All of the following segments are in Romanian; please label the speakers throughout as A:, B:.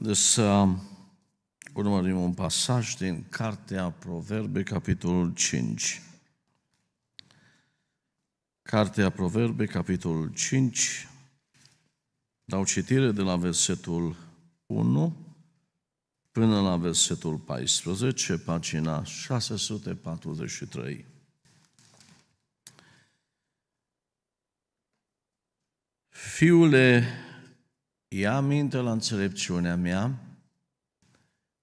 A: Haideți să urmărim un pasaj din Cartea Proverbe, capitolul 5. Cartea Proverbe, capitolul 5. Dau citire de la versetul 1 până la versetul 14, pagina 643. Fiule, ia minte la înțelepciunea mea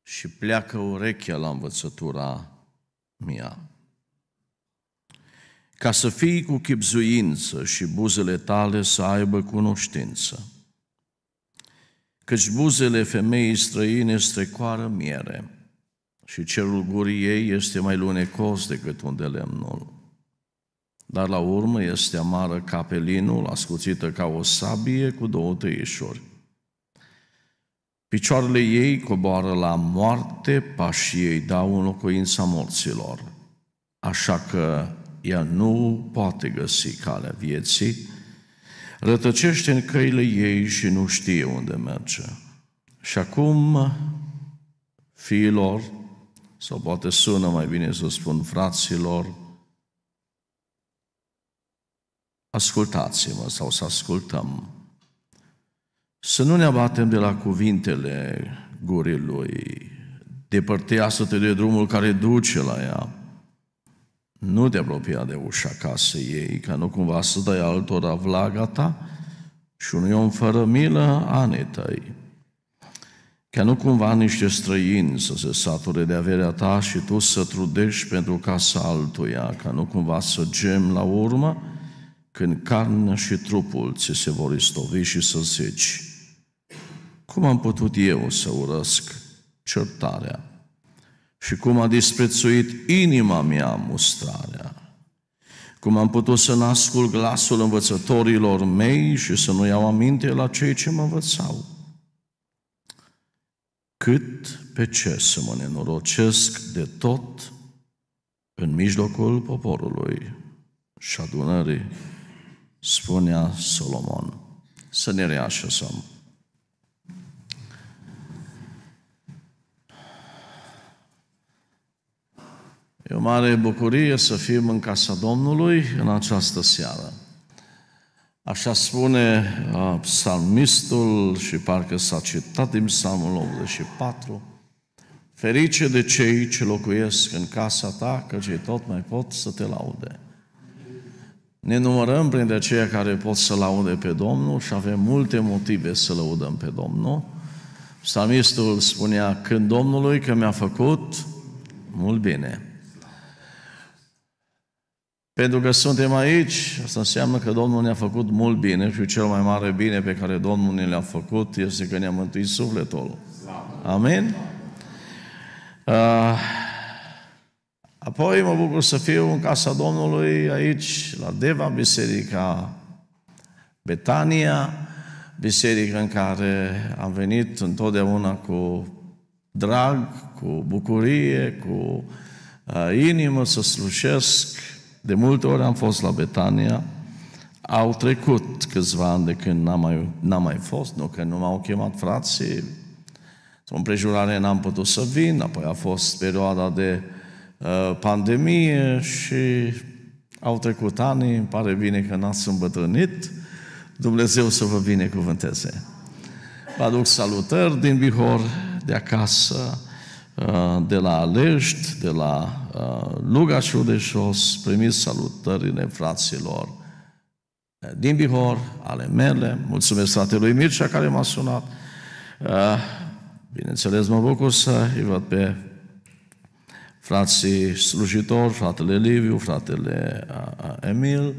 A: și pleacă urechea la învățătura mea. Ca să fii cu chipzuință și buzele tale să aibă cunoștință. Căci buzele femeii străine strecoară miere și cerul gurii ei este mai lunecos decât unde lemnul. Dar la urmă este amară ca pelinul, ascuțită ca o sabie cu două tăișuri. Picioarele ei coboară la moarte, pașii ei dau în locuința morților. Așa că ea nu poate găsi calea vieții, rătăcește în căile ei și nu știe unde merge. Și acum, fiilor, sau poate sună mai bine să spun fraților, ascultați-mă sau să ascultăm să nu ne abatem de la cuvintele gurii lui. Depărtează-te de drumul care duce la ea. Nu te apropia de ușa casei ei, ca nu cumva să dai altora vlaga ta și unui om fără milă ane tăi. Ca nu cumva niște străini să se sature de averea ta și tu să trudești pentru casa altuia, ca nu cumva să gem la urmă, când carnea și trupul ți se vor istovi și să zici, cum am putut eu să urăsc certarea și cum a disprețuit inima mea mustrarea. Cum am putut să nascul glasul învățătorilor mei și să nu iau aminte la cei ce mă învățau. Cât pe ce să mă nenorocesc de tot în mijlocul poporului și adunării, spunea Solomon. Să ne reașezăm. E o mare bucurie să fim în casa Domnului în această seară. Așa spune psalmistul și parcă s-a citat din psalmul 84. Ferice de cei ce locuiesc în casa ta, că cei tot mai pot să te laude. Ne numărăm printre aceia care pot să laude pe Domnul și avem multe motive să lăudăm pe Domnul. Psalmistul spunea, când Domnului că mi-a făcut mult bine. Pentru că suntem aici, asta înseamnă că Domnul ne-a făcut mult bine și cel mai mare bine pe care Domnul ne l-a făcut este că ne-a mântuit sufletul. Amin? Ah. Apoi mă bucur să fiu în casa Domnului aici, la Deva, Biserica Betania, biserică în care am venit întotdeauna cu drag, cu bucurie, cu ah, inimă să slujesc de multe ori am fost la Betania, au trecut câțiva ani de când n-am mai, n-am mai fost, nu că nu m-au chemat frații, în împrejurare n-am putut să vin, apoi a fost perioada de uh, pandemie și au trecut ani, îmi pare bine că n-ați îmbătrânit, Dumnezeu să vă binecuvânteze. Vă aduc salutări din Bihor, de acasă, Uh, de la Alești, de la uh, Lugașul de Jos, primiți salutările fraților uh, din Bihor, ale mele. Mulțumesc fratelui Mircea care m-a sunat. Bineînțeles, mă bucur să îi văd pe frații slujitori, fratele Liviu, fratele Emil,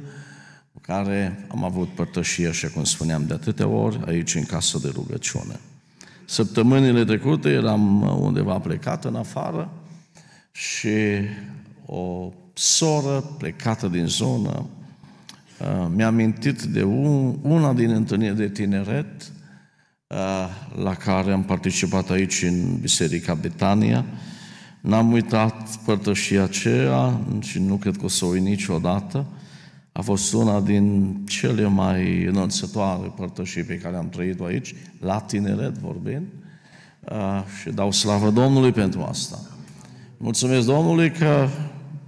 A: cu care am avut părtășie, așa cum spuneam, de atâtea ori aici în casă de rugăciune. Săptămânile trecute eram uh, undeva plecat în afară și o soră plecată din zonă uh, mi-a mintit de una din întâlniri de tineret uh, la care am participat aici în Biserica Betania. N-am uitat părtășia aceea și nu cred că o să o uit niciodată a fost una din cele mai înălțătoare părtășii pe care am trăit-o aici, la tineret vorbind, și dau slavă Domnului pentru asta. Mulțumesc Domnului că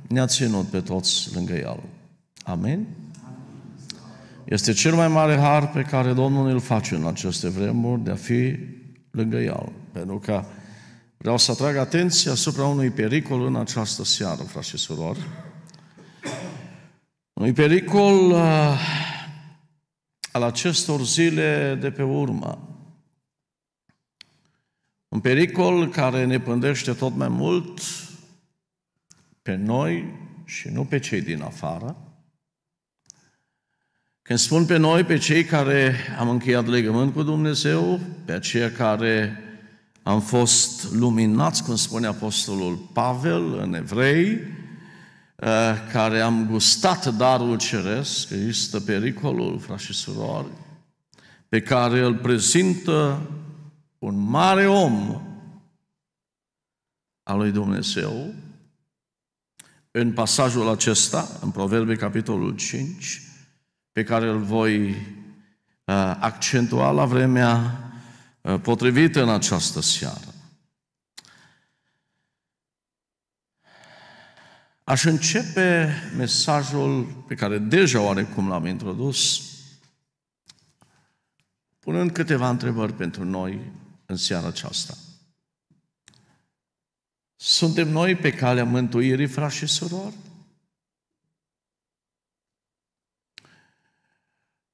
A: ne-a ținut pe toți lângă El. Amin? Este cel mai mare har pe care Domnul îl face în aceste vremuri de a fi lângă El. Pentru că vreau să atrag atenția asupra unui pericol în această seară, frați și surori unui pericol uh, al acestor zile de pe urmă. Un pericol care ne pândește tot mai mult pe noi și nu pe cei din afară. Când spun pe noi, pe cei care am încheiat legământ cu Dumnezeu, pe aceia care am fost luminați, cum spune Apostolul Pavel în Evrei, Eh, care am gustat darul ceresc, există pericolul, frați și surori, pe care îl prezintă un mare om al lui Dumnezeu, în pasajul acesta, în Proverbe capitolul 5, pe care îl voi eh, accentua la vremea eh, potrivită în această seară. Aș începe mesajul pe care deja oarecum l-am introdus, punând câteva întrebări pentru noi în seara aceasta. Suntem noi pe calea mântuirii, frați și surori?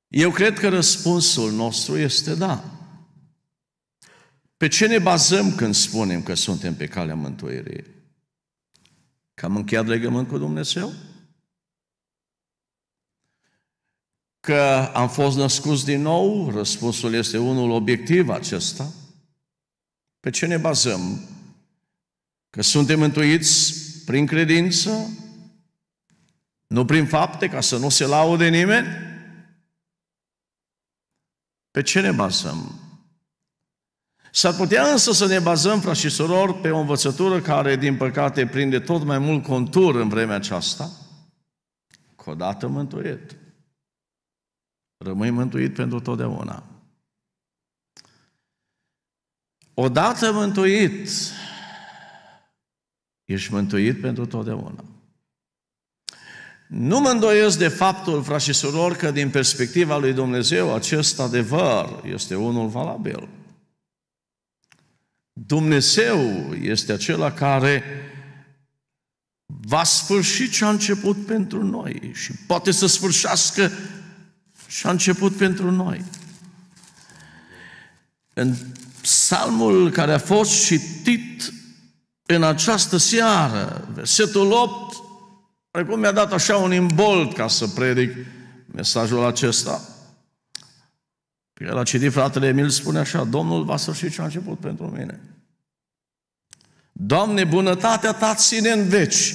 A: Eu cred că răspunsul nostru este da. Pe ce ne bazăm când spunem că suntem pe calea mântuirii? Că am încheiat legământ cu Dumnezeu? Că am fost născuți din nou? Răspunsul este unul obiectiv acesta. Pe ce ne bazăm? Că suntem mântuiți prin credință? Nu prin fapte, ca să nu se laude nimeni? Pe ce ne bazăm? S-ar putea însă să ne bazăm, frați și surori, pe o învățătură care, din păcate, prinde tot mai mult contur în vremea aceasta, că odată mântuit, rămâi mântuit pentru totdeauna. Odată mântuit, ești mântuit pentru totdeauna. Nu mă îndoiesc de faptul, frați și surori, că din perspectiva lui Dumnezeu acest adevăr este unul valabil – Dumnezeu este acela care va sfârși ce a început pentru noi și poate să sfârșească ce a început pentru noi. În psalmul care a fost citit în această seară, versetul 8, precum mi-a dat așa un imbold ca să predic mesajul acesta, pe el a citit fratele Emil spune așa, Domnul va sfârși ce a început pentru mine. Doamne, bunătatea ta ține în veci.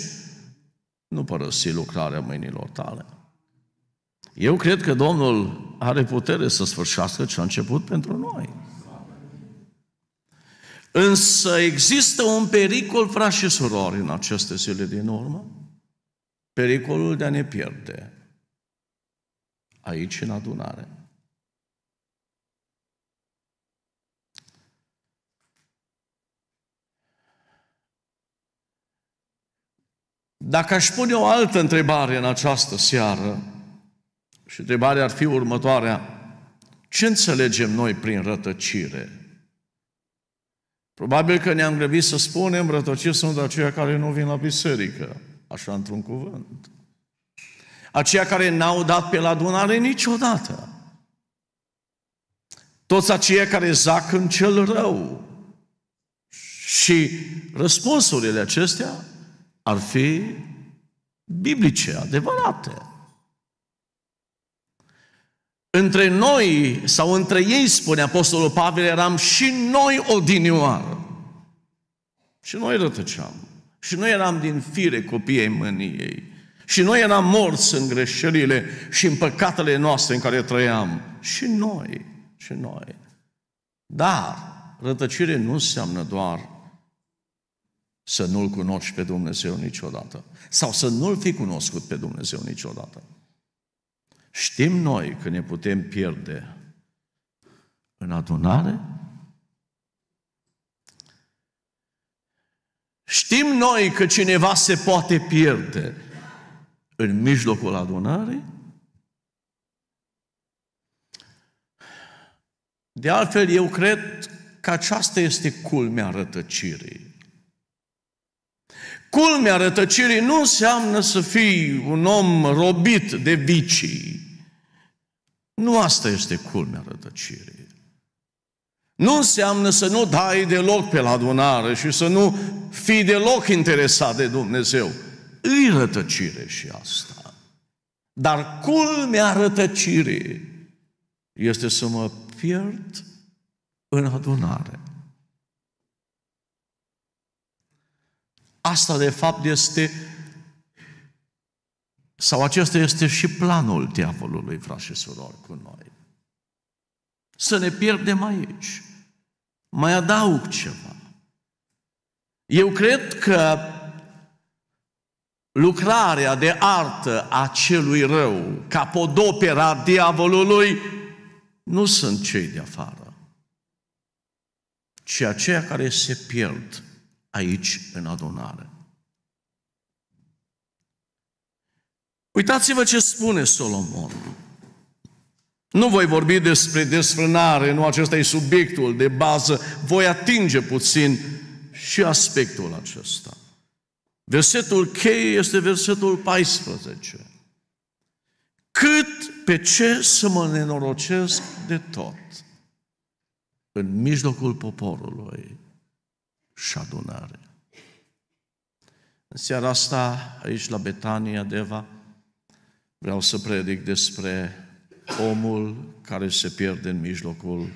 A: Nu părăsi lucrarea mâinilor tale. Eu cred că Domnul are putere să sfârșească ce a început pentru noi. Însă există un pericol, frați și surori, în aceste zile din urmă. Pericolul de a ne pierde. Aici, în adunare. Dacă aș pune o altă întrebare în această seară, și întrebarea ar fi următoarea, ce înțelegem noi prin rătăcire? Probabil că ne-am grăbit să spunem, rătăcire sunt aceia care nu vin la biserică, așa într-un cuvânt. Aceia care n-au dat pe la adunare niciodată. Toți aceia care zac în cel rău. Și răspunsurile acestea ar fi biblice, adevărate. Între noi sau între ei, spune Apostolul Pavel, eram și noi odinioară. Și noi rătăceam. Și noi eram din fire copiii mâniei. Și noi eram morți în greșelile și în păcatele noastre în care trăiam. Și noi, și noi. Dar rătăcire nu înseamnă doar să nu-L cunoști pe Dumnezeu niciodată. Sau să nu-L fi cunoscut pe Dumnezeu niciodată. Știm noi că ne putem pierde în adunare? Știm noi că cineva se poate pierde în mijlocul adunării? De altfel, eu cred că aceasta este culmea rătăcirii. Culmea rătăcirii nu înseamnă să fii un om robit de vicii. Nu asta este culmea rătăcirii. Nu înseamnă să nu dai deloc pe la adunare și să nu fii deloc interesat de Dumnezeu. Îi rătăcire și asta. Dar culmea rătăcirii este să mă pierd în adunare. Asta, de fapt, este sau acesta este și planul diavolului, frați și surori, cu noi. Să ne pierdem aici. Mai adaug ceva. Eu cred că lucrarea de artă a celui rău, capodopera diavolului, nu sunt cei de afară, ci aceia care se pierd aici în adunare. Uitați-vă ce spune Solomon. Nu voi vorbi despre desfrânare, nu acesta e subiectul de bază. Voi atinge puțin și aspectul acesta. Versetul cheie este versetul 14. Cât pe ce să mă nenorocesc de tot în mijlocul poporului și adunare. În seara asta, aici la Betania, Deva, vreau să predic despre omul care se pierde în mijlocul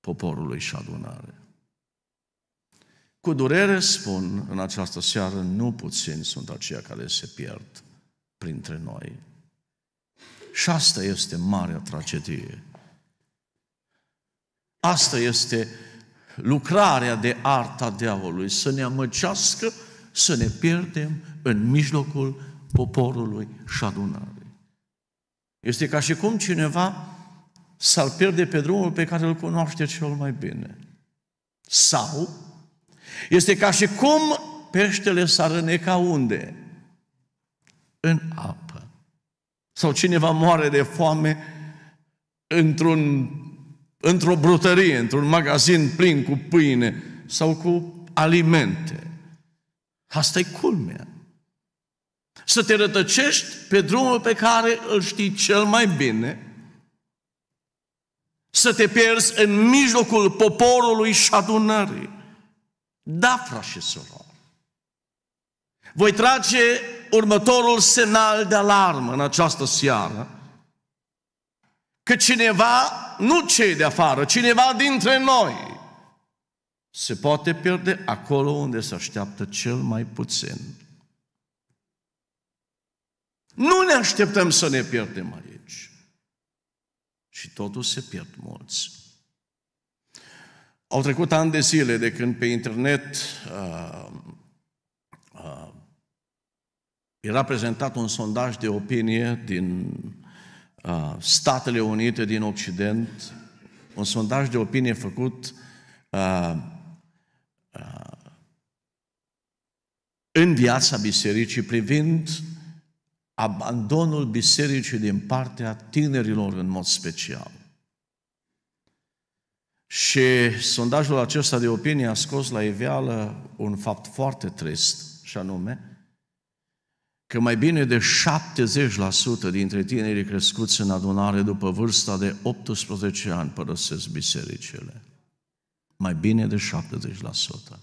A: poporului și adunare. Cu durere spun în această seară, nu puțini sunt aceia care se pierd printre noi. Și asta este marea tragedie. Asta este lucrarea de arta diavolului să ne amăcească, să ne pierdem în mijlocul poporului și adunării. Este ca și cum cineva s-ar pierde pe drumul pe care îl cunoaște cel mai bine. Sau este ca și cum peștele s-ar răneca unde? În apă. Sau cineva moare de foame într-un într-o brutărie, într-un magazin plin cu pâine sau cu alimente. Asta e culmea. Să te rătăcești pe drumul pe care îl știi cel mai bine, să te pierzi în mijlocul poporului și adunării. Da, frați și Voi trage următorul semnal de alarmă în această seară că cineva, nu cei de afară, cineva dintre noi, se poate pierde acolo unde se așteaptă cel mai puțin. Nu ne așteptăm să ne pierdem aici. Și totuși se pierd mulți. Au trecut ani de zile de când pe internet uh, uh, era prezentat un sondaj de opinie din Uh, Statele Unite din Occident, un sondaj de opinie făcut uh, uh, în viața bisericii privind abandonul bisericii din partea tinerilor în mod special. Și sondajul acesta de opinie a scos la iveală un fapt foarte trist, și anume, că mai bine de 70% dintre tinerii crescuți în adunare după vârsta de 18 ani părăsesc bisericile. Mai bine de 70%.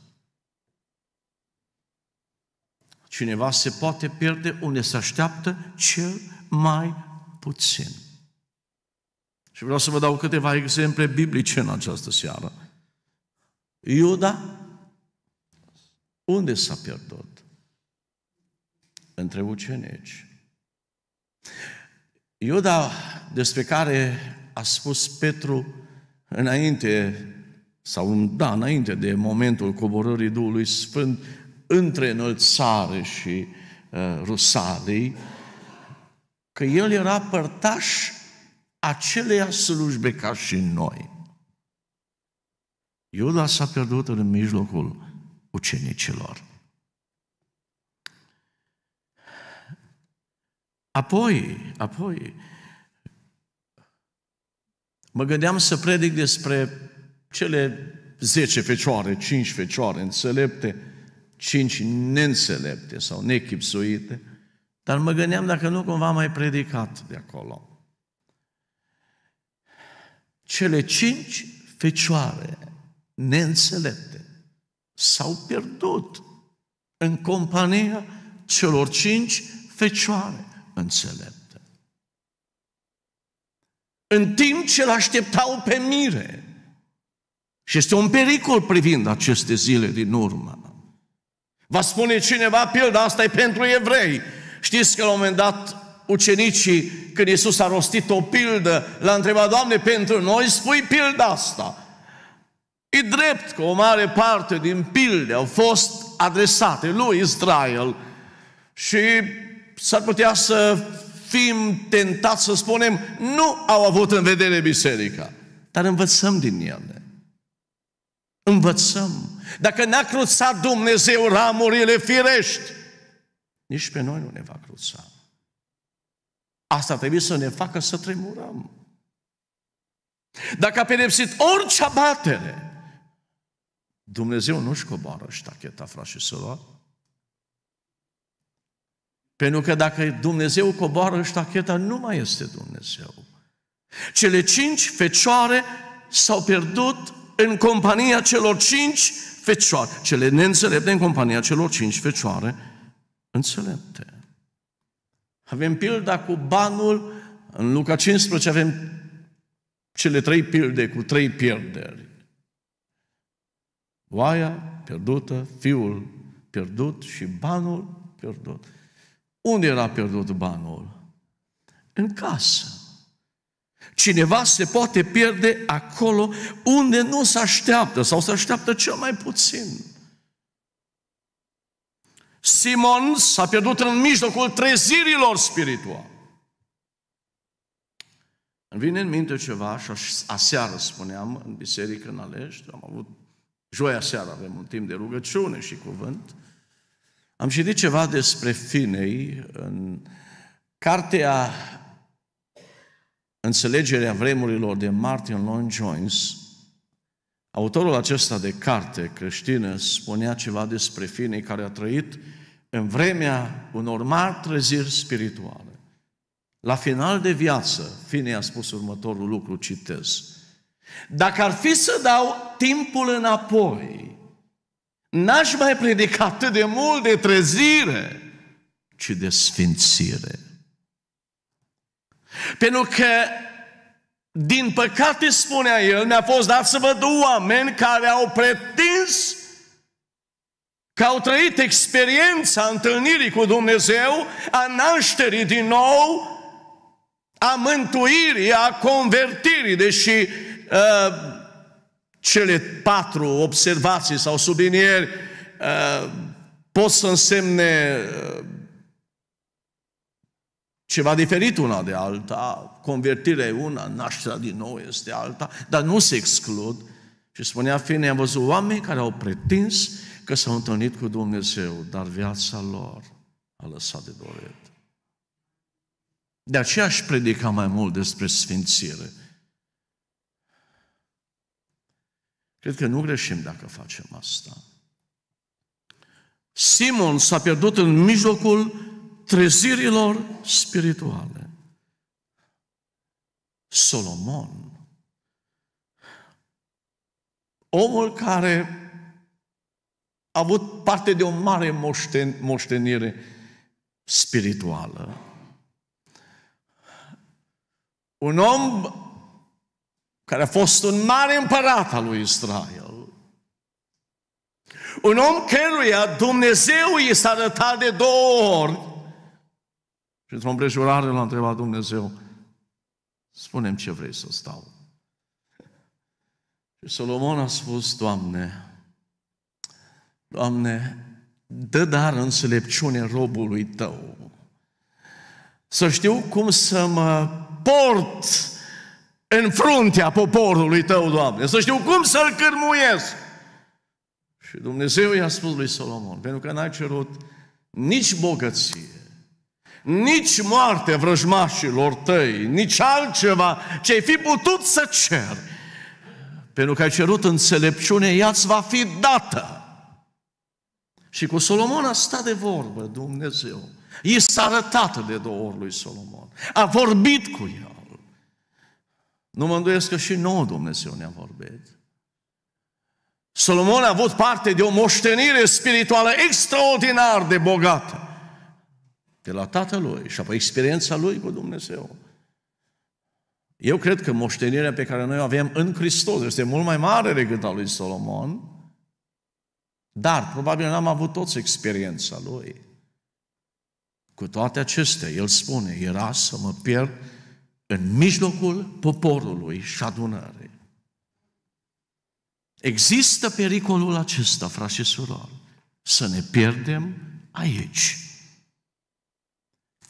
A: Cineva se poate pierde unde se așteaptă cel mai puțin. Și vreau să vă dau câteva exemple biblice în această seară. Iuda, unde s-a pierdut? între ucenici. Iuda, despre care a spus Petru înainte, sau da, înainte de momentul coborării Duhului Sfânt, între înălțare și uh, rusalei, că el era părtaș aceleia slujbe ca și noi. Iuda s-a pierdut în mijlocul ucenicilor. Apoi, apoi, mă gândeam să predic despre cele 10 fecioare, 5 fecioare înțelepte, 5 neînțelepte sau nechipsuite, dar mă gândeam dacă nu cumva mai predicat de acolo. Cele 5 fecioare neînțelepte s-au pierdut în compania celor 5 fecioare înțeleptă. În timp ce îl așteptau pe mire, și este un pericol privind aceste zile din urmă, va spune cineva, pilda asta e pentru evrei. Știți că la un moment dat ucenicii, când Iisus a rostit o pildă, l-a întrebat, Doamne, pentru noi spui pilda asta. E drept că o mare parte din pilde au fost adresate lui Israel și s-ar putea să fim tentați să spunem, nu au avut în vedere biserica. Dar învățăm din ele. Învățăm. Dacă n-a cruțat Dumnezeu ramurile firești, nici pe noi nu ne va cruța. Asta trebuie să ne facă să tremurăm. Dacă a pedepsit orice abatere, Dumnezeu nu-și coboară ștacheta, frate și surori. Pentru că dacă Dumnezeu coboară ștacheta, nu mai este Dumnezeu. Cele cinci fecioare s-au pierdut în compania celor cinci fecioare. Cele neînțelepte în compania celor cinci fecioare înțelepte. Avem pilda cu banul, în Luca 15 avem cele trei pilde cu trei pierderi. Oaia pierdută, fiul pierdut și banul pierdut. Unde era pierdut banul? În casă. Cineva se poate pierde acolo unde nu se așteaptă sau se așteaptă cel mai puțin. Simon s-a pierdut în mijlocul trezirilor spirituale. Îmi vine în minte ceva și aseară spuneam în biserică în Alești, am avut joia seară, avem un timp de rugăciune și cuvânt, am citit ceva despre Finei în cartea Înțelegerea vremurilor de Martin Lloyd Jones. Autorul acesta de carte creștină spunea ceva despre Finei care a trăit în vremea unor mari treziri spirituale. La final de viață, Finei a spus următorul lucru, citez. Dacă ar fi să dau timpul înapoi, N-aș mai predica atât de mult de trezire, ci de sfințire. Pentru că, din păcate, spunea el, mi-a fost dat să văd oameni care au pretins că au trăit experiența întâlnirii cu Dumnezeu, a nașterii din nou, a mântuirii, a convertirii, deși uh, cele patru observații sau sublinieri uh, pot să însemne uh, ceva diferit una de alta, convertirea e una, nașterea din nou este alta, dar nu se exclud. Și spunea Fine, am văzut oameni care au pretins că s-au întâlnit cu Dumnezeu, dar viața lor a lăsat de dorit. De aceea aș predica mai mult despre sfințire. Cred că nu greșim dacă facem asta. Simon s-a pierdut în mijlocul trezirilor spirituale. Solomon, omul care a avut parte de o mare moșten- moștenire spirituală, un om care a fost un mare împărat al lui Israel. Un om căruia Dumnezeu i s-a arătat de două ori. Și într-o împrejurare l-a întrebat Dumnezeu, spune ce vrei să stau. Și Solomon a spus, Doamne, Doamne, dă dar înțelepciune robului Tău. Să știu cum să mă port în fruntea poporului tău, Doamne, să știu cum să-l cârmuiesc. Și Dumnezeu i-a spus lui Solomon, pentru că n-a cerut nici bogăție, nici moarte vrăjmașilor tăi, nici altceva ce ai fi putut să cer. Pentru că ai cerut înțelepciune, ea va fi dată. Și cu Solomon a stat de vorbă Dumnezeu. I s-a arătat de două ori lui Solomon. A vorbit cu el. Nu mă îndoiesc că și nouă Dumnezeu ne-a vorbit. Solomon a avut parte de o moștenire spirituală extraordinar de bogată. De la tatălui și apoi experiența lui cu Dumnezeu. Eu cred că moștenirea pe care noi o avem în Hristos este mult mai mare decât a lui Solomon, dar probabil n-am avut toți experiența lui. Cu toate acestea, el spune, era să mă pierd în mijlocul poporului și adunării. Există pericolul acesta, frați și surori, să ne pierdem aici.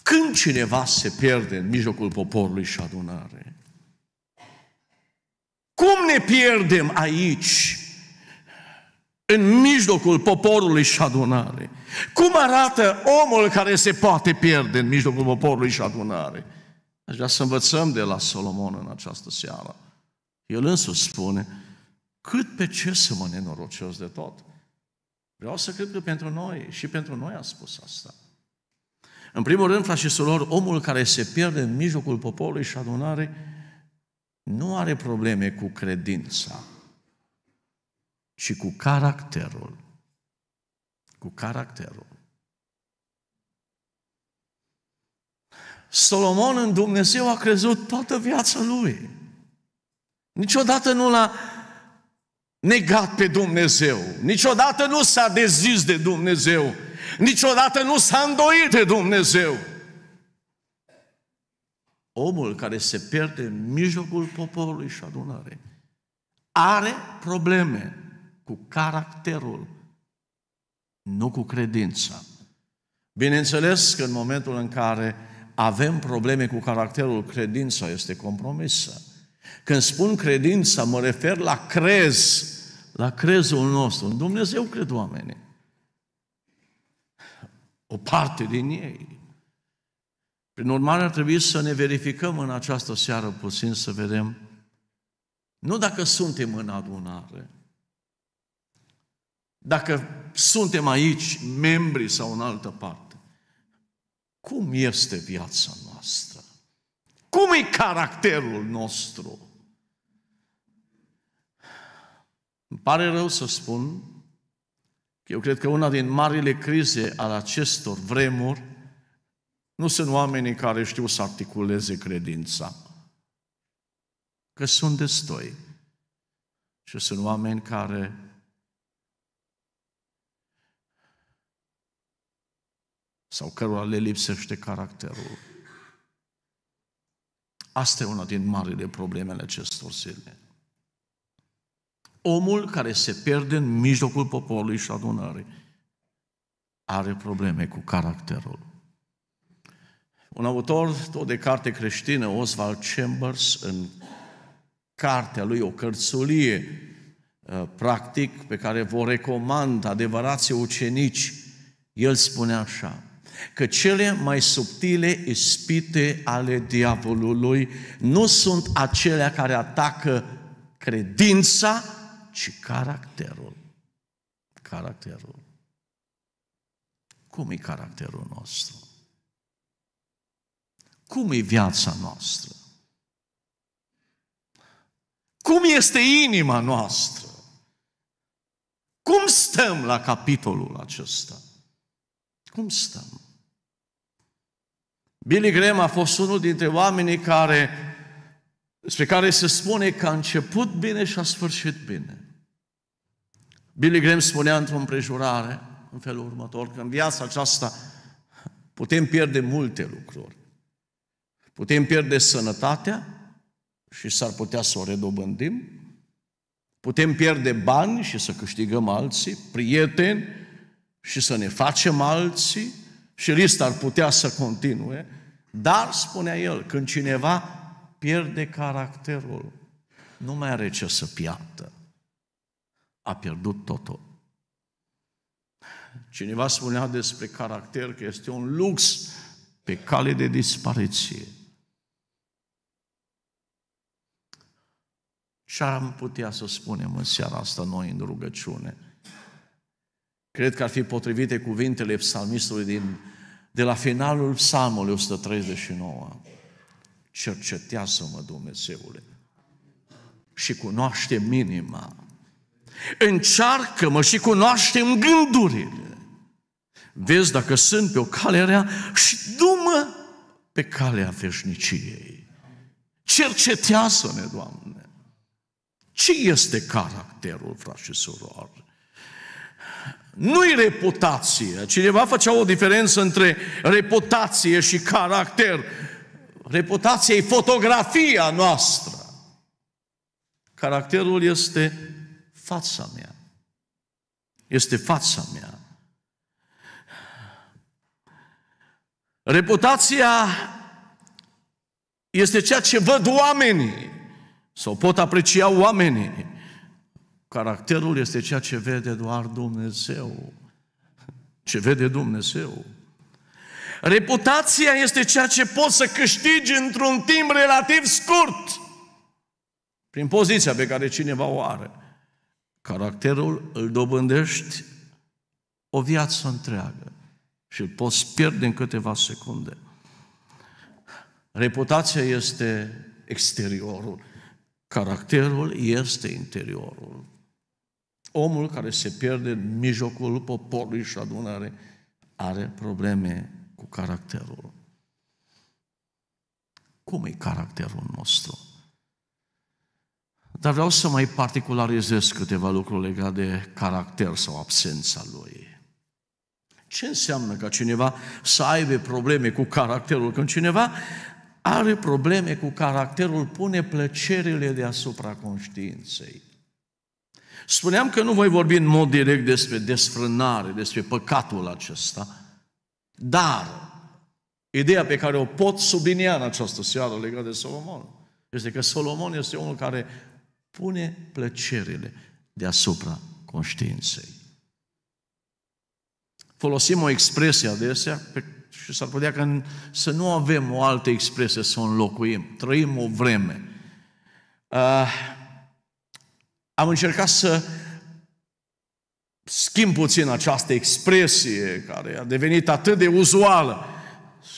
A: Când cineva se pierde în mijlocul poporului și adunare, cum ne pierdem aici, în mijlocul poporului și adunare? Cum arată omul care se poate pierde în mijlocul poporului și adunare? Aș vrea să învățăm de la Solomon în această seară. El însuși spune, cât pe ce să mă nenorocios de tot. Vreau să cred că pentru noi, și pentru noi a spus asta. În primul rând, frate și omul care se pierde în mijlocul poporului și adunare nu are probleme cu credința, ci cu caracterul. Cu caracterul. Solomon în Dumnezeu a crezut toată viața lui. Niciodată nu l-a negat pe Dumnezeu. Niciodată nu s-a dezis de Dumnezeu. Niciodată nu s-a îndoit de Dumnezeu. Omul care se pierde în mijlocul poporului și adunare are probleme cu caracterul, nu cu credința. Bineînțeles că în momentul în care avem probleme cu caracterul, credința este compromisă. Când spun credință, mă refer la crez, la crezul nostru. În Dumnezeu cred oamenii. O parte din ei. Prin urmare, ar trebui să ne verificăm în această seară puțin să vedem nu dacă suntem în adunare, dacă suntem aici membri sau în altă parte, cum este viața noastră? Cum e caracterul nostru? Îmi pare rău să spun că eu cred că una din marile crize al acestor vremuri nu sunt oamenii care știu să articuleze credința. Că sunt destoi. Și sunt oameni care sau cărora le lipsește caracterul. Asta e una din marile problemele acestor zile. Omul care se pierde în mijlocul poporului și adunării are probleme cu caracterul. Un autor tot de carte creștină, Oswald Chambers, în cartea lui, o cărțulie, uh, practic, pe care vă recomand adevărații ucenici, el spune așa, că cele mai subtile ispite ale diavolului nu sunt acelea care atacă credința, ci caracterul. Caracterul. Cum e caracterul nostru? Cum e viața noastră? Cum este inima noastră? Cum stăm la capitolul acesta? Cum stăm? Billy Graham a fost unul dintre oamenii care, spre care se spune că a început bine și a sfârșit bine. Billy Graham spunea într-o împrejurare în felul următor, că în viața aceasta putem pierde multe lucruri. Putem pierde sănătatea și s-ar putea să o redobândim. Putem pierde bani și să câștigăm alții, prieteni și să ne facem alții și lista ar putea să continue. Dar, spunea el, când cineva pierde caracterul, nu mai are ce să piardă. A pierdut totul. Cineva spunea despre caracter că este un lux pe cale de dispariție. Ce am putea să spunem în seara asta noi în rugăciune? Cred că ar fi potrivite cuvintele psalmistului din de la finalul psalmului 139. Cercetează-mă, Dumnezeule, și cunoaște minima. Încearcă-mă și cunoaște gândurile. Vezi dacă sunt pe o cale rea și dumă pe calea veșniciei. Cercetează-ne, Doamne. Ce este caracterul, frați și surori? nu-i reputație. Cineva făcea o diferență între reputație și caracter. Reputația e fotografia noastră. Caracterul este fața mea. Este fața mea. Reputația este ceea ce văd oamenii sau pot aprecia oamenii. Caracterul este ceea ce vede doar Dumnezeu. Ce vede Dumnezeu. Reputația este ceea ce poți să câștigi într-un timp relativ scurt. Prin poziția pe care cineva o are. Caracterul îl dobândești o viață întreagă și îl poți pierde în câteva secunde. Reputația este exteriorul. Caracterul este interiorul. Omul care se pierde în mijlocul poporului și adunare are probleme cu caracterul. Cum e caracterul nostru? Dar vreau să mai particularizez câteva lucruri legate de caracter sau absența lui. Ce înseamnă ca cineva să aibă probleme cu caracterul? Când cineva are probleme cu caracterul, pune plăcerile deasupra conștiinței. Spuneam că nu voi vorbi în mod direct despre desfrânare, despre păcatul acesta, dar ideea pe care o pot sublinia în această seară legată de Solomon este că Solomon este unul care pune plăcerile deasupra conștiinței. Folosim o expresie adesea pe și s-ar putea că să nu avem o altă expresie să o înlocuim. Trăim o vreme. Uh, am încercat să schimb puțin această expresie care a devenit atât de uzuală.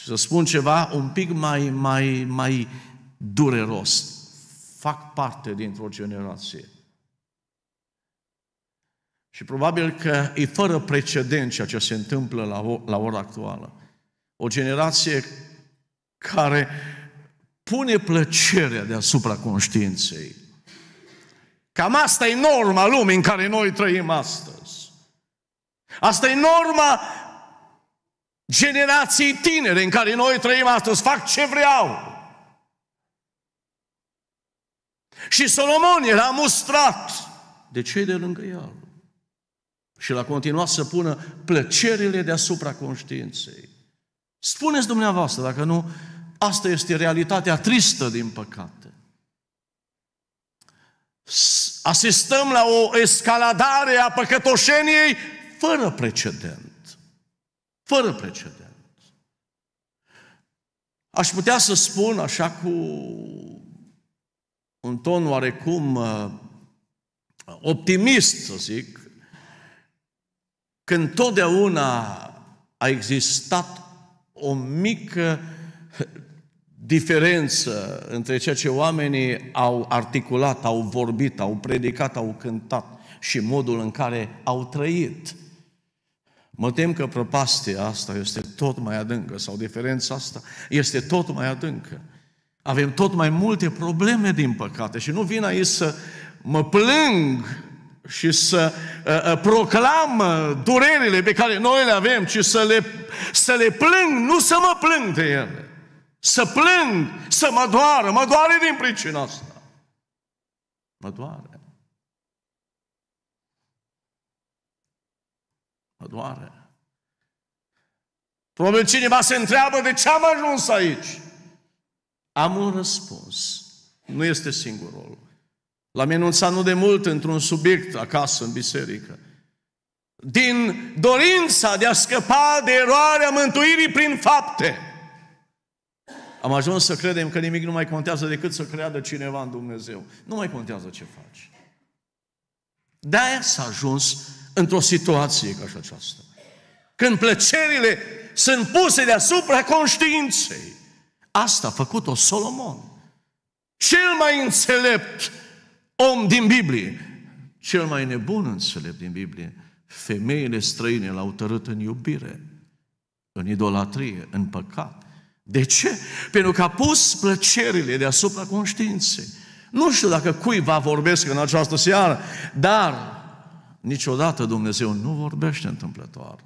A: Să spun ceva un pic mai, mai, mai dureros. Fac parte dintr-o generație. Și probabil că e fără precedent ceea ce se întâmplă la, la ora actuală. O generație care pune plăcerea deasupra conștiinței Cam asta e norma lumii în care noi trăim astăzi. Asta e norma generației tinere în care noi trăim astăzi. Fac ce vreau. Și Solomon era mustrat de cei de lângă el. Și l-a continuat să pună plăcerile deasupra conștiinței. Spuneți dumneavoastră, dacă nu, asta este realitatea tristă din păcat asistăm la o escaladare a păcătoșeniei fără precedent. Fără precedent. Aș putea să spun așa cu un ton oarecum uh, optimist, să zic, când totdeauna a existat o mică diferență între ceea ce oamenii au articulat, au vorbit, au predicat, au cântat și modul în care au trăit. Mă tem că prăpastia asta este tot mai adâncă sau diferența asta este tot mai adâncă. Avem tot mai multe probleme, din păcate, și nu vin aici să mă plâng și să uh, uh proclam uh, durerile pe care noi le avem, ci să le, să le plâng, nu să mă plâng de ele. Să plâng, să mă doară, mă doare din pricina asta. Mă doare. Mă doare. Probabil cineva se întreabă de ce am ajuns aici. Am un răspuns. Nu este singurul. L-am enunțat nu de mult într-un subiect acasă, în biserică. Din dorința de a scăpa de eroarea mântuirii prin fapte. Am ajuns să credem că nimic nu mai contează decât să creadă cineva în Dumnezeu. Nu mai contează ce faci. De-aia s-a ajuns într-o situație ca și aceasta. Când plăcerile sunt puse deasupra conștiinței. Asta a făcut-o Solomon. Cel mai înțelept om din Biblie. Cel mai nebun înțelept din Biblie. Femeile străine l-au tărât în iubire, în idolatrie, în păcat de ce? Pentru că a pus plăcerile deasupra conștiinței. Nu știu dacă va vorbesc în această seară, dar niciodată Dumnezeu nu vorbește întâmplător.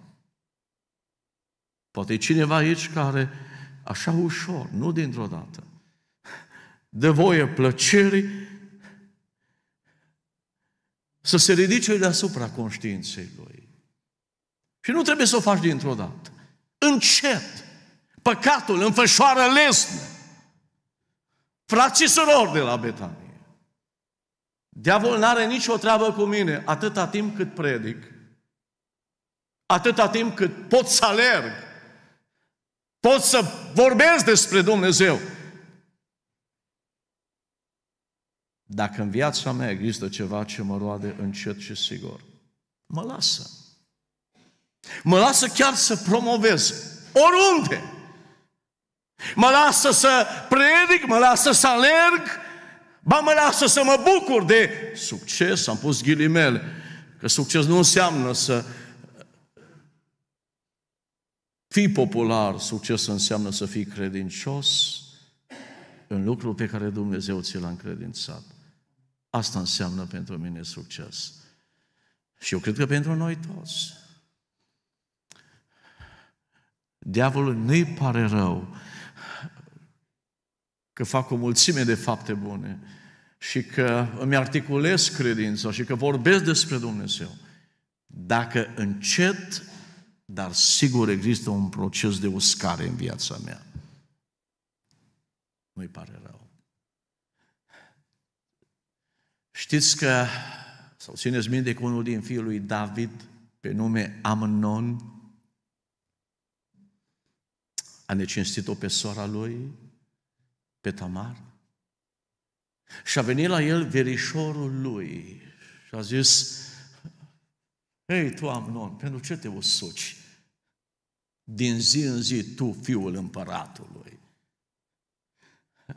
A: Poate e cineva aici care așa ușor, nu dintr-o dată, de voie plăcerii să se ridice deasupra conștiinței lui. Și nu trebuie să o faci dintr-o dată. Încet Păcatul înfășoară lesne. Frații soror surori de la Betanie. Diavolul nu are nicio treabă cu mine atâta timp cât predic, atâta timp cât pot să alerg, pot să vorbesc despre Dumnezeu. Dacă în viața mea există ceva ce mă roade încet și sigur, mă lasă. Mă lasă chiar să promovez oriunde. Mă lasă să predic, mă lasă să alerg, ba mă lasă să mă bucur de succes, am pus ghilimele. Că succes nu înseamnă să fii popular, succes înseamnă să fii credincios în lucrul pe care Dumnezeu ți l-a încredințat. Asta înseamnă pentru mine succes. Și eu cred că pentru noi toți. Diavolul nu-i pare rău că fac o mulțime de fapte bune și că îmi articulez credința și că vorbesc despre Dumnezeu. Dacă încet, dar sigur există un proces de uscare în viața mea. Nu-i pare rău. Știți că, sau țineți minte că unul din fiul lui David, pe nume Amnon, a necinstit-o pe sora lui, pe Tamar. Și a venit la el verișorul lui și a zis, Hei, tu, Amnon, pentru ce te usuci? Din zi în zi, tu, fiul împăratului.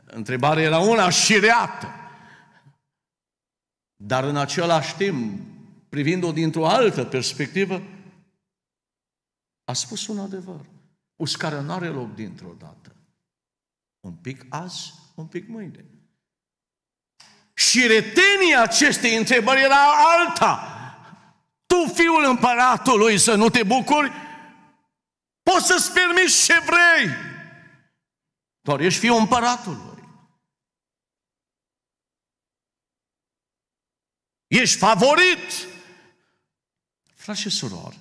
A: Întrebarea era una și reată. Dar în același timp, privind-o dintr-o altă perspectivă, a spus un adevăr. Uscarea nu are loc dintr-o dată. Un pic azi, un pic mâine. Și retenia acestei întrebări era alta. Tu, fiul împăratului, să nu te bucuri? Poți să-ți permiți ce vrei. Doar ești fiul împăratului. Ești favorit. Frați și surori,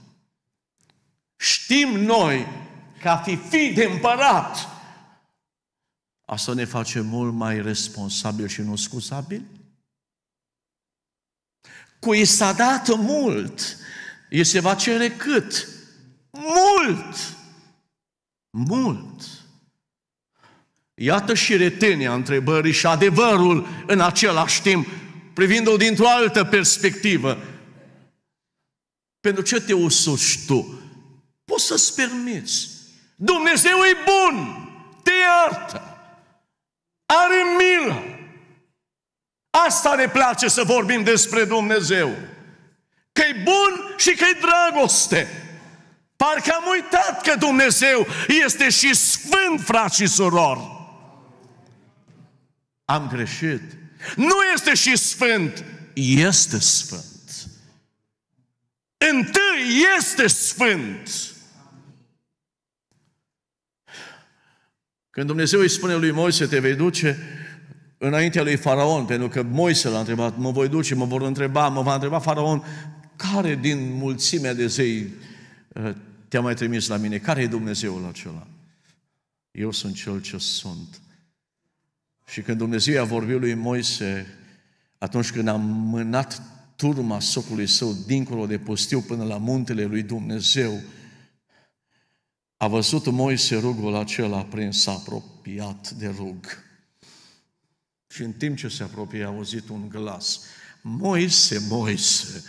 A: știm noi că a fi fi de împărat Asta ne face mult mai responsabil și nu Cu Cui s-a dat mult, i se va cere cât? Mult! Mult! Iată și retenia întrebării și adevărul în același timp, privind-o dintr-o altă perspectivă. Pentru ce te usuci tu? Poți să-ți permiți. Dumnezeu e bun! Te iartă! Are milă. Asta ne place să vorbim despre Dumnezeu. că e bun și că e dragoste. Parcă am uitat că Dumnezeu este și sfânt, frați și surori. Am greșit. Nu este și sfânt, este sfânt. Întâi este sfânt. Când Dumnezeu îi spune lui Moise, te vei duce înaintea lui Faraon, pentru că Moise l-a întrebat, mă voi duce, mă vor întreba, mă va întreba Faraon, care din mulțimea de zei ă, te-a mai trimis la mine? Care e Dumnezeul acela? Eu sunt cel ce sunt. Și când Dumnezeu a vorbit lui Moise, atunci când a mânat turma socului său dincolo de postiu până la muntele lui Dumnezeu, a văzut Moise rugul acela prin s-a apropiat de rug. Și în timp ce se apropie, a auzit un glas. Moise, Moise,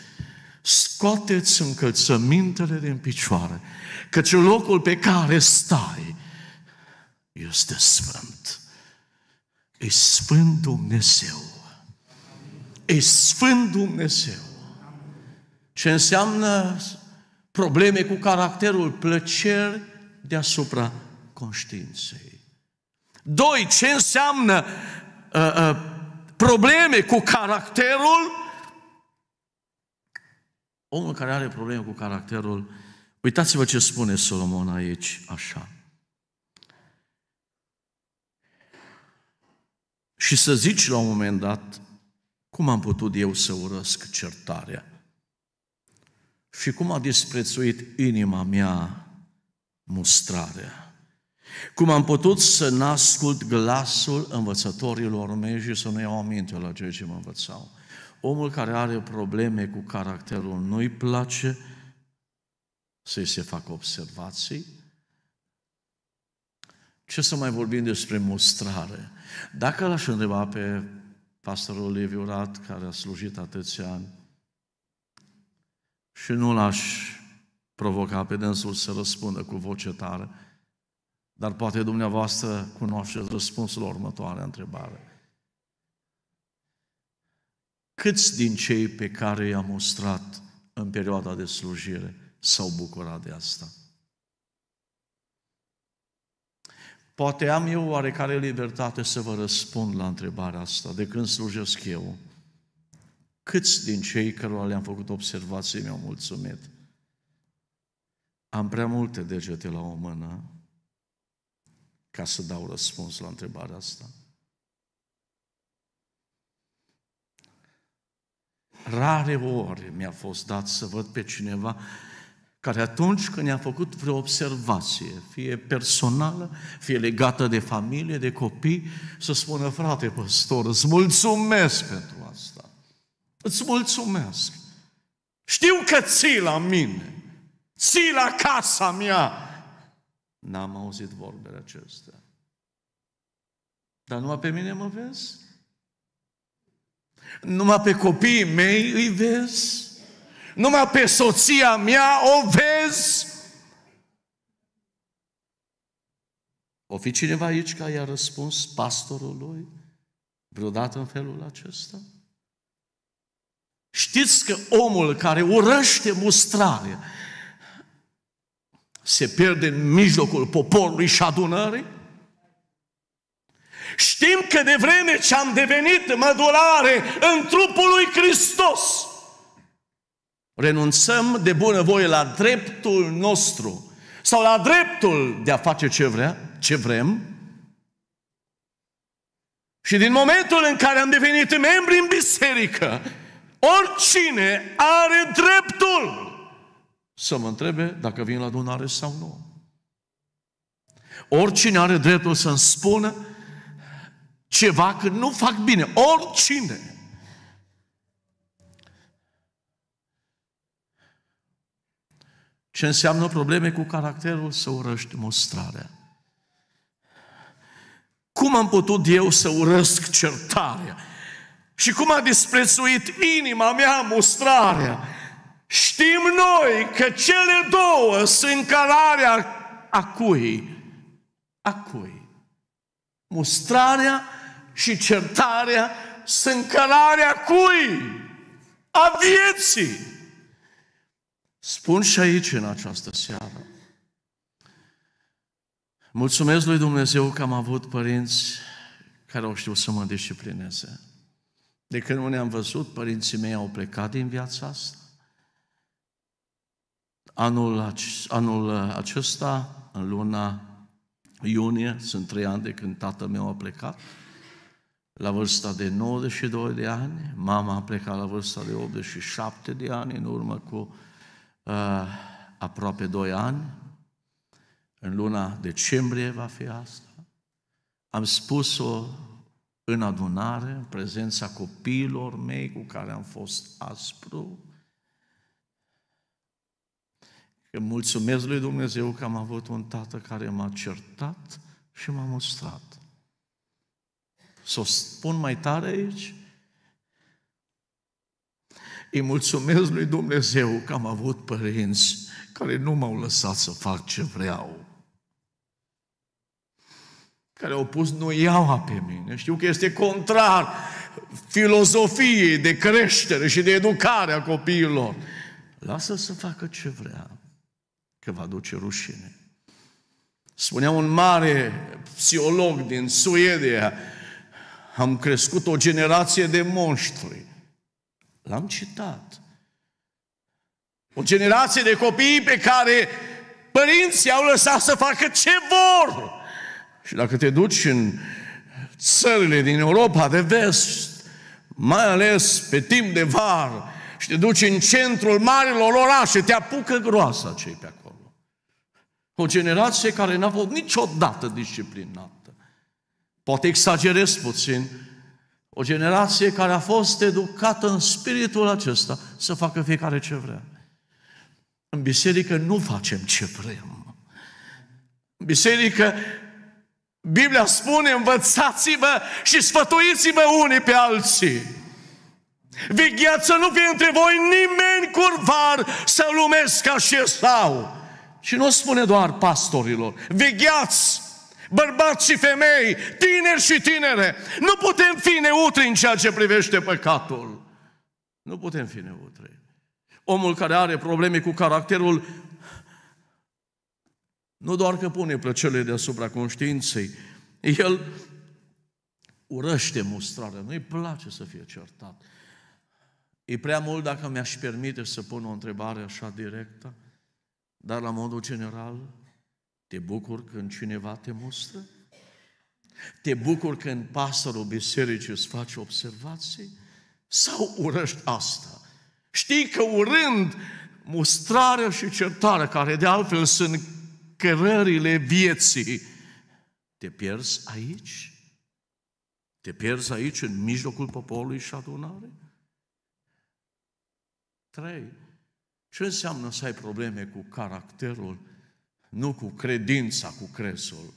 A: scoateți încălțămintele din picioare, căci locul pe care stai este sfânt. E sfânt Dumnezeu. E sfânt Dumnezeu. Ce înseamnă probleme cu caracterul plăceri deasupra conștiinței. Doi, ce înseamnă uh, uh, probleme cu caracterul? Omul care are probleme cu caracterul, uitați-vă ce spune Solomon aici, așa. Și să zici la un moment dat, cum am putut eu să urăsc certarea? Și cum a disprețuit inima mea mustrarea. Cum am putut să ascult glasul învățătorilor mei și să nu iau aminte la ceea ce mă învățau. Omul care are probleme cu caracterul nu-i place să-i se facă observații. Ce să mai vorbim despre mustrare? Dacă l-aș întreba pe pastorul Liviu Rat, care a slujit atâția ani, și nu l-aș provoca pe dânsul să răspundă cu voce tare, dar poate dumneavoastră cunoașteți răspunsul la următoarea întrebare. Câți din cei pe care i-am mostrat în perioada de slujire s-au bucurat de asta? Poate am eu oarecare libertate să vă răspund la întrebarea asta, de când slujesc eu? Câți din cei cărora le-am făcut observații mi-au mulțumit? Am prea multe degete la o mână ca să dau răspuns la întrebarea asta. Rare ori mi-a fost dat să văd pe cineva care atunci când i-a făcut vreo observație, fie personală, fie legată de familie, de copii, să spună, frate păstor, îți mulțumesc pentru asta. Îți mulțumesc. Știu că ții la mine. Ții la casa mea! N-am auzit vorbele acestea. Dar numai pe mine mă vezi? Numai pe copiii mei îi vezi? Numai pe soția mea o vezi? O fi cineva aici care i-a răspuns pastorului vreodată în felul acesta? Știți că omul care urăște mustrarea, se pierde în mijlocul poporului și adunării? Știm că de vreme ce am devenit mădulare în trupul lui Hristos, renunțăm de bunăvoie la dreptul nostru sau la dreptul de a face ce, vrea, ce vrem. Și din momentul în care am devenit membri în biserică, oricine are dreptul să mă întrebe dacă vin la adunare sau nu. Oricine are dreptul să-mi spună ceva că nu fac bine. Oricine. Ce înseamnă probleme cu caracterul să urăști mostrarea? Cum am putut eu să urăsc certarea? Și cum a disprețuit inima mea mustrarea? Știm noi că cele două sunt cărarea a cui? A cui? Mustrarea și certarea sunt cărarea cui? A vieții. Spun și aici în această seară. Mulțumesc lui Dumnezeu că am avut părinți care au știut să mă disciplineze. De când nu ne-am văzut, părinții mei au plecat din viața asta. Anul, anul acesta, în luna iunie, sunt trei ani de când tatăl meu a plecat, la vârsta de 92 de ani, mama a plecat la vârsta de 87 de ani, în urmă cu uh, aproape 2 ani, în luna decembrie va fi asta. Am spus-o în adunare, în prezența copiilor mei cu care am fost aspru, Că mulțumesc lui Dumnezeu că am avut un tată care m-a certat și m-a mustrat. Să o spun mai tare aici? Îi mulțumesc lui Dumnezeu că am avut părinți care nu m-au lăsat să fac ce vreau. Care au pus nu iau pe mine. Știu că este contrar filozofiei de creștere și de educare a copiilor. Lasă să facă ce vrea că va duce rușine. Spunea un mare psiholog din Suedia, am crescut o generație de monștri. L-am citat. O generație de copii pe care părinții au lăsat să facă ce vor. Și dacă te duci în țările din Europa de vest, mai ales pe timp de vară, și te duci în centrul marilor orașe, te apucă groasa cei pe acolo. O generație care n-a fost niciodată disciplinată. Poate exagerez puțin. O generație care a fost educată în spiritul acesta să facă fiecare ce vrea. În biserică nu facem ce vrem. În biserică Biblia spune, învățați-vă și sfătuiți-vă unii pe alții. Vigheați să nu fie între voi nimeni curvar să lumesc ca și sau. Și nu spune doar pastorilor. Vegheați! Bărbați și femei, tineri și tinere, nu putem fi neutri în ceea ce privește păcatul. Nu putem fi neutri. Omul care are probleme cu caracterul nu doar că pune plăcele deasupra conștiinței, el urăște mustrarea, nu-i place să fie certat. E prea mult dacă mi-aș permite să pun o întrebare așa directă. Dar la modul general, te bucur când cineva te mustră? Te bucur când pastorul bisericii îți face observații? Sau urăști asta? Știi că urând mustrarea și certarea, care de altfel sunt cărările vieții, te pierzi aici? Te pierzi aici în mijlocul poporului și adunare? Trei. Ce înseamnă să ai probleme cu caracterul, nu cu credința, cu cresul?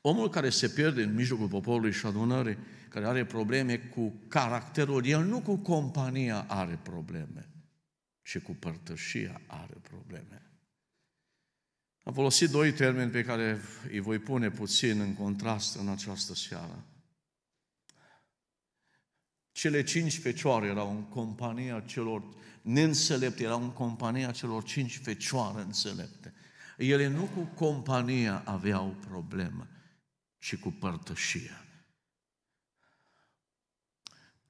A: Omul care se pierde în mijlocul poporului și adunării, care are probleme cu caracterul, el nu cu compania are probleme, ci cu părtășia are probleme. Am folosit doi termeni pe care îi voi pune puțin în contrast în această seară. Cele cinci fecioare erau în compania celor neînțelepte, erau în compania celor cinci fecioare înțelepte. Ele nu cu compania aveau problemă, ci cu părtășia.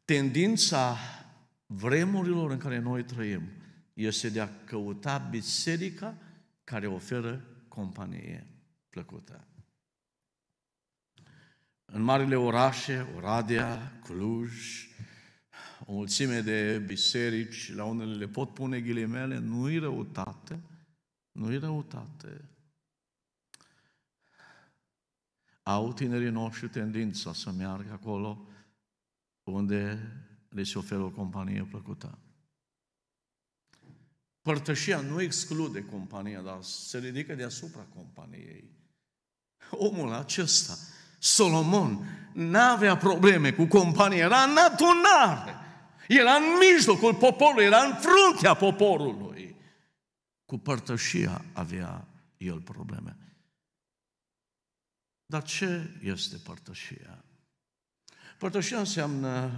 A: Tendința vremurilor în care noi trăim este de a căuta biserica care oferă companie plăcută în marile orașe, Oradea, Cluj, o mulțime de biserici, la unele le pot pune ghilimele, nu-i răutate, nu-i răutate. Au tinerii noștri tendința să meargă acolo unde le se oferă o companie plăcută. Părtășia nu exclude compania, dar se ridică deasupra companiei. Omul acesta Solomon n-avea probleme cu companie, era în adunare, era în mijlocul poporului, era în fruntea poporului. Cu părtășia avea el probleme. Dar ce este părtășia? Părtășia înseamnă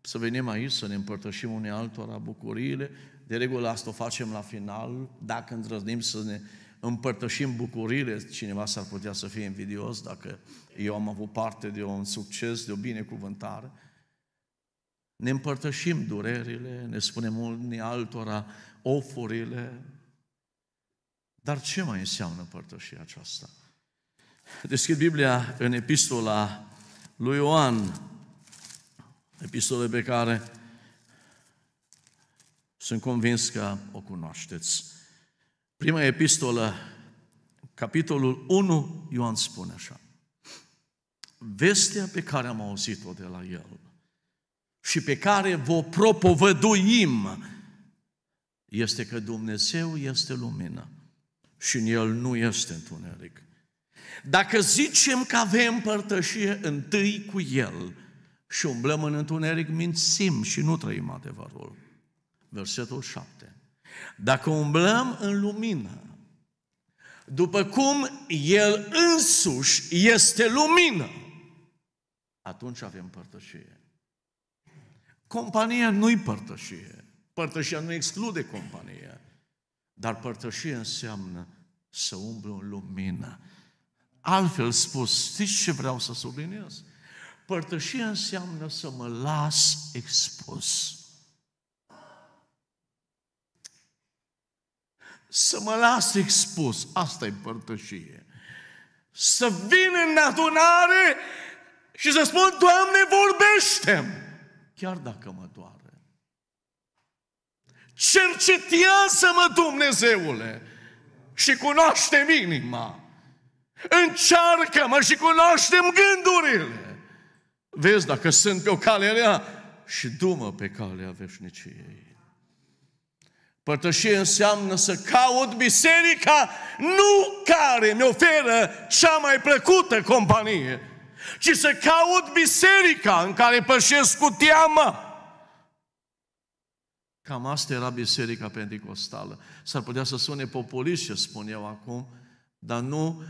A: să venim aici, să ne împărtășim unii altora bucuriile. De regulă asta o facem la final, dacă îndrăznim să ne împărtășim bucurile, cineva s-ar putea să fie invidios dacă eu am avut parte de un succes, de o binecuvântare. Ne împărtășim durerile, ne spunem unii altora ofurile. Dar ce mai înseamnă împărtășirea aceasta? Deschid Biblia în epistola lui Ioan, epistole pe care sunt convins că o cunoașteți. Prima epistolă, capitolul 1, Ioan spune așa. Vestea pe care am auzit-o de la el și pe care vă propovăduim este că Dumnezeu este lumină și în El nu este întuneric. Dacă zicem că avem părtășie întâi cu El și umblăm în întuneric, mințim și nu trăim adevărul. Versetul 7. Dacă umblăm în lumină, după cum El însuși este lumină, atunci avem părtășie. Compania nu-i părtășie. Părtășia nu exclude compania. Dar părtășie înseamnă să umblu în lumină. Altfel spus, știți ce vreau să subliniez? Părtășie înseamnă să mă las expus. să mă las expus. Asta e părtășie. Să vin în adunare și să spun, Doamne, vorbește Chiar dacă mă doare. Cercetează-mă, Dumnezeule, și cunoaște inima. Încearcă-mă și cunoaștem gândurile. Vezi dacă sunt pe o cale rea și dumă pe calea veșniciei. Părtășie înseamnă să caut biserica nu care mi oferă cea mai plăcută companie, ci să caut biserica în care pășesc cu teamă. Cam asta era biserica pentecostală. S-ar putea să sune populist ce spun eu acum, dar nu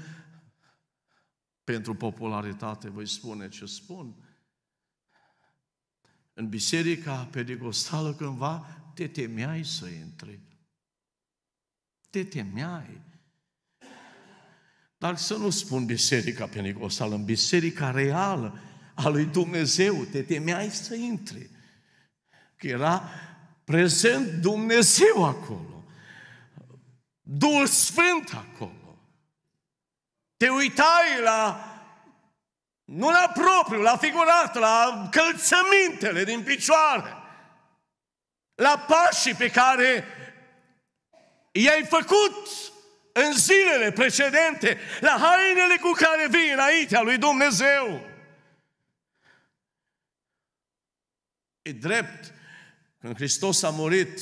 A: pentru popularitate voi spune ce spun. În biserica pentecostală cândva te temeai să intri. Te temeai. Dar să nu spun biserica penicostală, în biserica reală a lui Dumnezeu, te temeai să intri. Că era prezent Dumnezeu acolo. Duhul Sfânt acolo. Te uitai la nu la propriu, la figurat, la călțămintele din picioare la pașii pe care i-ai făcut în zilele precedente, la hainele cu care vii înaintea lui Dumnezeu. E drept, când Hristos a murit,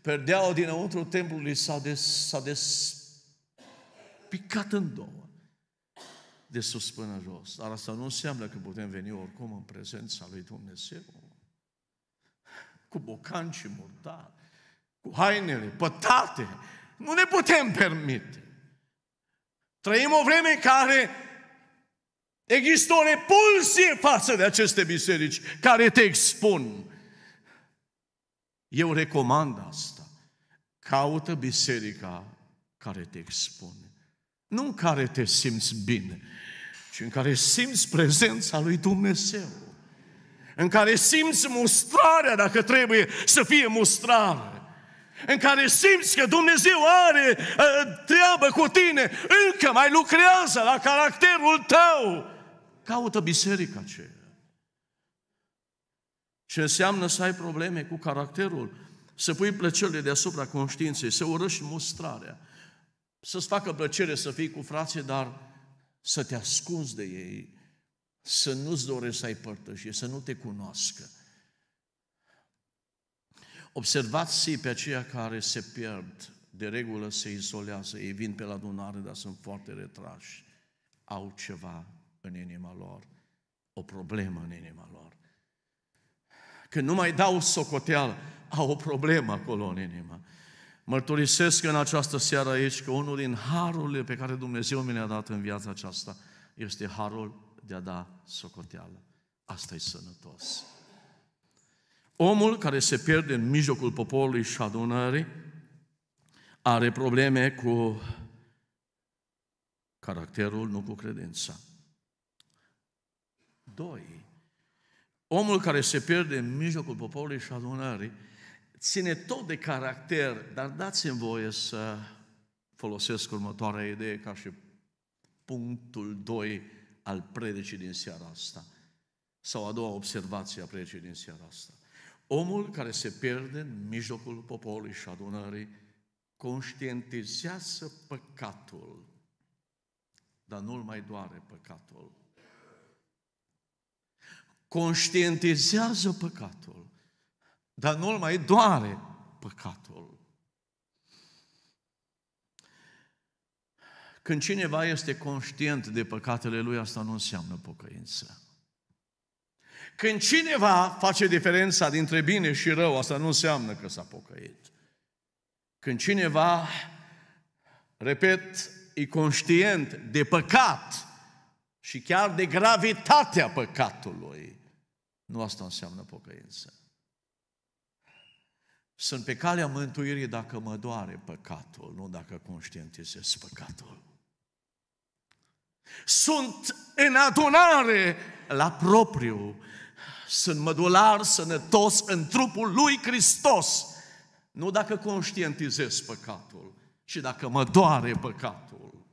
A: perdeaua dinăuntru templului s-a, des, s-a despicat în două de sus până jos. Dar asta nu înseamnă că putem veni oricum în prezența lui Dumnezeu cu bocanci și murdar, cu hainele pătate. Nu ne putem permite. Trăim o vreme în care există o repulsie față de aceste biserici care te expun. Eu recomand asta. Caută biserica care te expune. Nu în care te simți bine, ci în care simți prezența lui Dumnezeu în care simți mustrarea, dacă trebuie să fie mustrare, în care simți că Dumnezeu are ă, treabă cu tine, încă mai lucrează la caracterul tău, caută biserica aceea. Ce înseamnă să ai probleme cu caracterul, să pui plăcerile deasupra conștiinței, să urăști mustrarea, să-ți facă plăcere să fii cu frații, dar să te ascunzi de ei, să nu-ți doresc să ai părtășie, să nu te cunoască. Observați pe aceia care se pierd, de regulă se izolează, ei vin pe la adunare, dar sunt foarte retrași. Au ceva în inima lor, o problemă în inima lor. Când nu mai dau socoteală, au o problemă acolo în inima. Mărturisesc în această seară aici că unul din harurile pe care Dumnezeu mi le-a dat în viața aceasta este harul de a da socoteală. Asta e sănătos. Omul care se pierde în mijlocul poporului și adunării are probleme cu caracterul, nu cu credința. Doi, omul care se pierde în mijlocul poporului și adunării ține tot de caracter, dar dați-mi voie să folosesc următoarea idee ca și punctul 2 al predicii din seara asta. Sau a doua observație a predicii din seara asta. Omul care se pierde în mijlocul poporului și adunării conștientizează păcatul, dar nu-l mai doare păcatul. Conștientizează păcatul, dar nu-l mai doare păcatul. Când cineva este conștient de păcatele lui, asta nu înseamnă pocăință. Când cineva face diferența dintre bine și rău, asta nu înseamnă că s-a pocăit. Când cineva, repet, e conștient de păcat și chiar de gravitatea păcatului, nu asta înseamnă pocăință. Sunt pe calea mântuirii dacă mă doare păcatul, nu dacă conștientizez păcatul. Sunt în adunare la propriu. Sunt mădular, sănătos în trupul lui Hristos. Nu dacă conștientizez păcatul, ci dacă mă doare păcatul.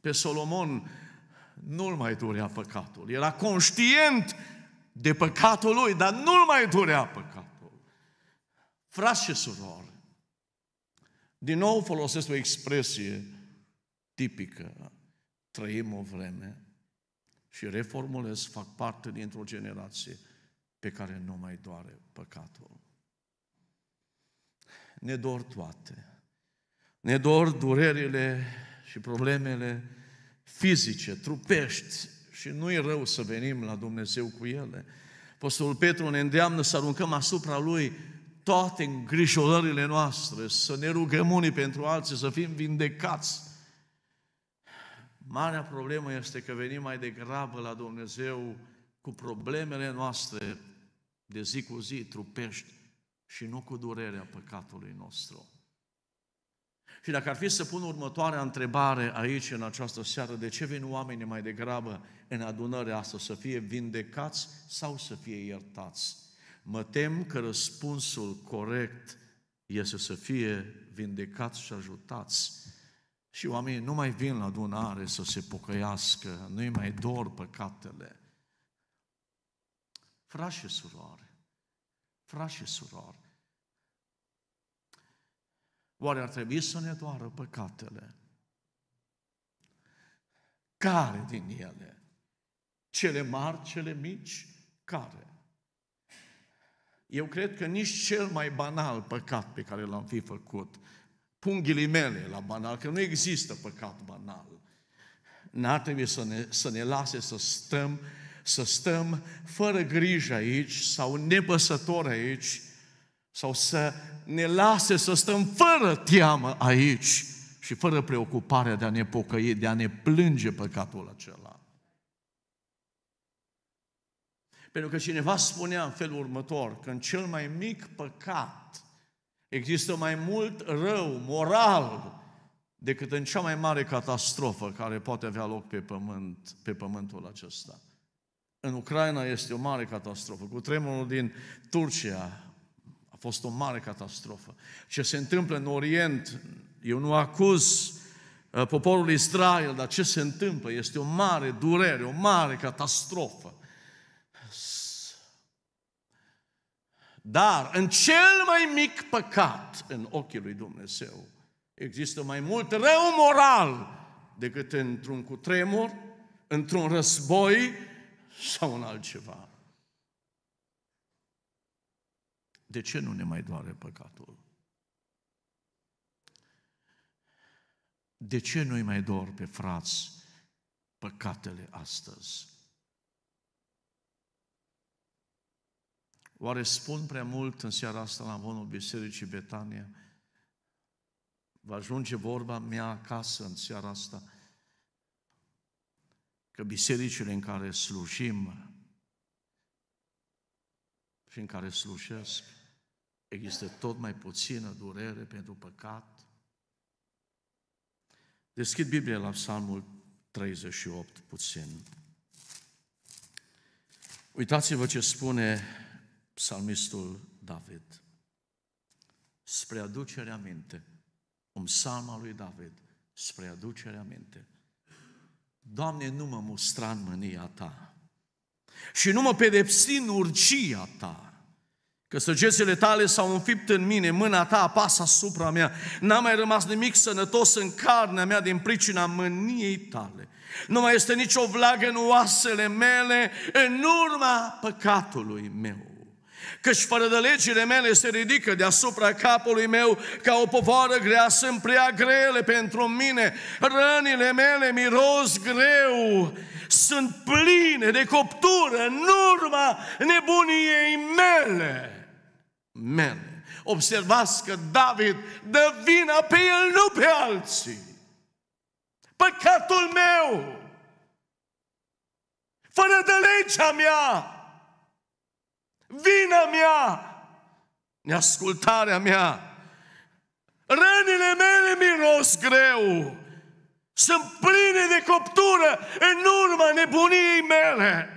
A: Pe Solomon nu-l mai durea păcatul. Era conștient de păcatul lui, dar nu-l mai durea păcatul. Frați și surori, din nou folosesc o expresie tipică trăim o vreme și reformulez, fac parte dintr-o generație pe care nu mai doare păcatul. Ne dor toate. Ne dor durerile și problemele fizice, trupești și nu i rău să venim la Dumnezeu cu ele. Apostolul Petru ne îndeamnă să aruncăm asupra Lui toate îngrijorările noastre, să ne rugăm unii pentru alții, să fim vindecați Marea problemă este că venim mai degrabă la Dumnezeu cu problemele noastre de zi cu zi, trupești, și nu cu durerea păcatului nostru. Și dacă ar fi să pun următoarea întrebare aici, în această seară, de ce vin oamenii mai degrabă în adunarea asta, să fie vindecați sau să fie iertați? Mă tem că răspunsul corect este să fie vindecați și ajutați și oamenii nu mai vin la adunare să se pocăiască, nu-i mai dor păcatele. Frași și surori, frași și surori, oare ar trebui să ne doară păcatele? Care din ele? Cele mari, cele mici? Care? Eu cred că nici cel mai banal păcat pe care l-am fi făcut pun ghilimele la banal, că nu există păcat banal. N-ar trebui să ne, să ne lase să stăm, să stăm fără grijă aici sau nepăsător aici sau să ne lase să stăm fără teamă aici și fără preocuparea de a ne pocăi, de a ne plânge păcatul acela. Pentru că cineva spunea în felul următor că în cel mai mic păcat Există mai mult rău moral decât în cea mai mare catastrofă care poate avea loc pe, pământ, pe pământul acesta. În Ucraina este o mare catastrofă. Cu tremurul din Turcia a fost o mare catastrofă. Ce se întâmplă în Orient, eu nu acuz uh, poporul Israel, dar ce se întâmplă este o mare durere, o mare catastrofă. Dar în cel mai mic păcat în ochii lui Dumnezeu există mai mult rău moral decât într-un cutremur, într-un război sau în altceva. De ce nu ne mai doare păcatul? De ce nu-i mai dor pe frați păcatele astăzi? Oare spun prea mult în seara asta la Monul Bisericii Betania? Va ajunge vorba mea acasă în seara asta că bisericile în care slujim și în care slujesc există tot mai puțină durere pentru păcat. Deschid Biblia la Psalmul 38 puțin. Uitați-vă ce spune psalmistul David. Spre aducerea minte, un psalm al lui David, spre aducerea minte. Doamne, nu mă mustra în mânia Ta și nu mă pedepsi în urgia Ta, că săgețele Tale s-au înfipt în mine, mâna Ta apasă asupra mea, n-a mai rămas nimic sănătos în carnea mea din pricina mâniei Tale. Nu mai este nicio vlagă în oasele mele în urma păcatului meu. Căci fără de legile mele se ridică deasupra capului meu ca o povară grea, sunt prea grele pentru mine, rănile mele miros greu, sunt pline de coptură în urma nebuniei mele. Mene, Observați că David dă vina pe el, nu pe alții. Păcatul meu, fără de legea mea, vina mea, neascultarea mea, rănile mele miros greu, sunt pline de coptură în urma nebuniei mele.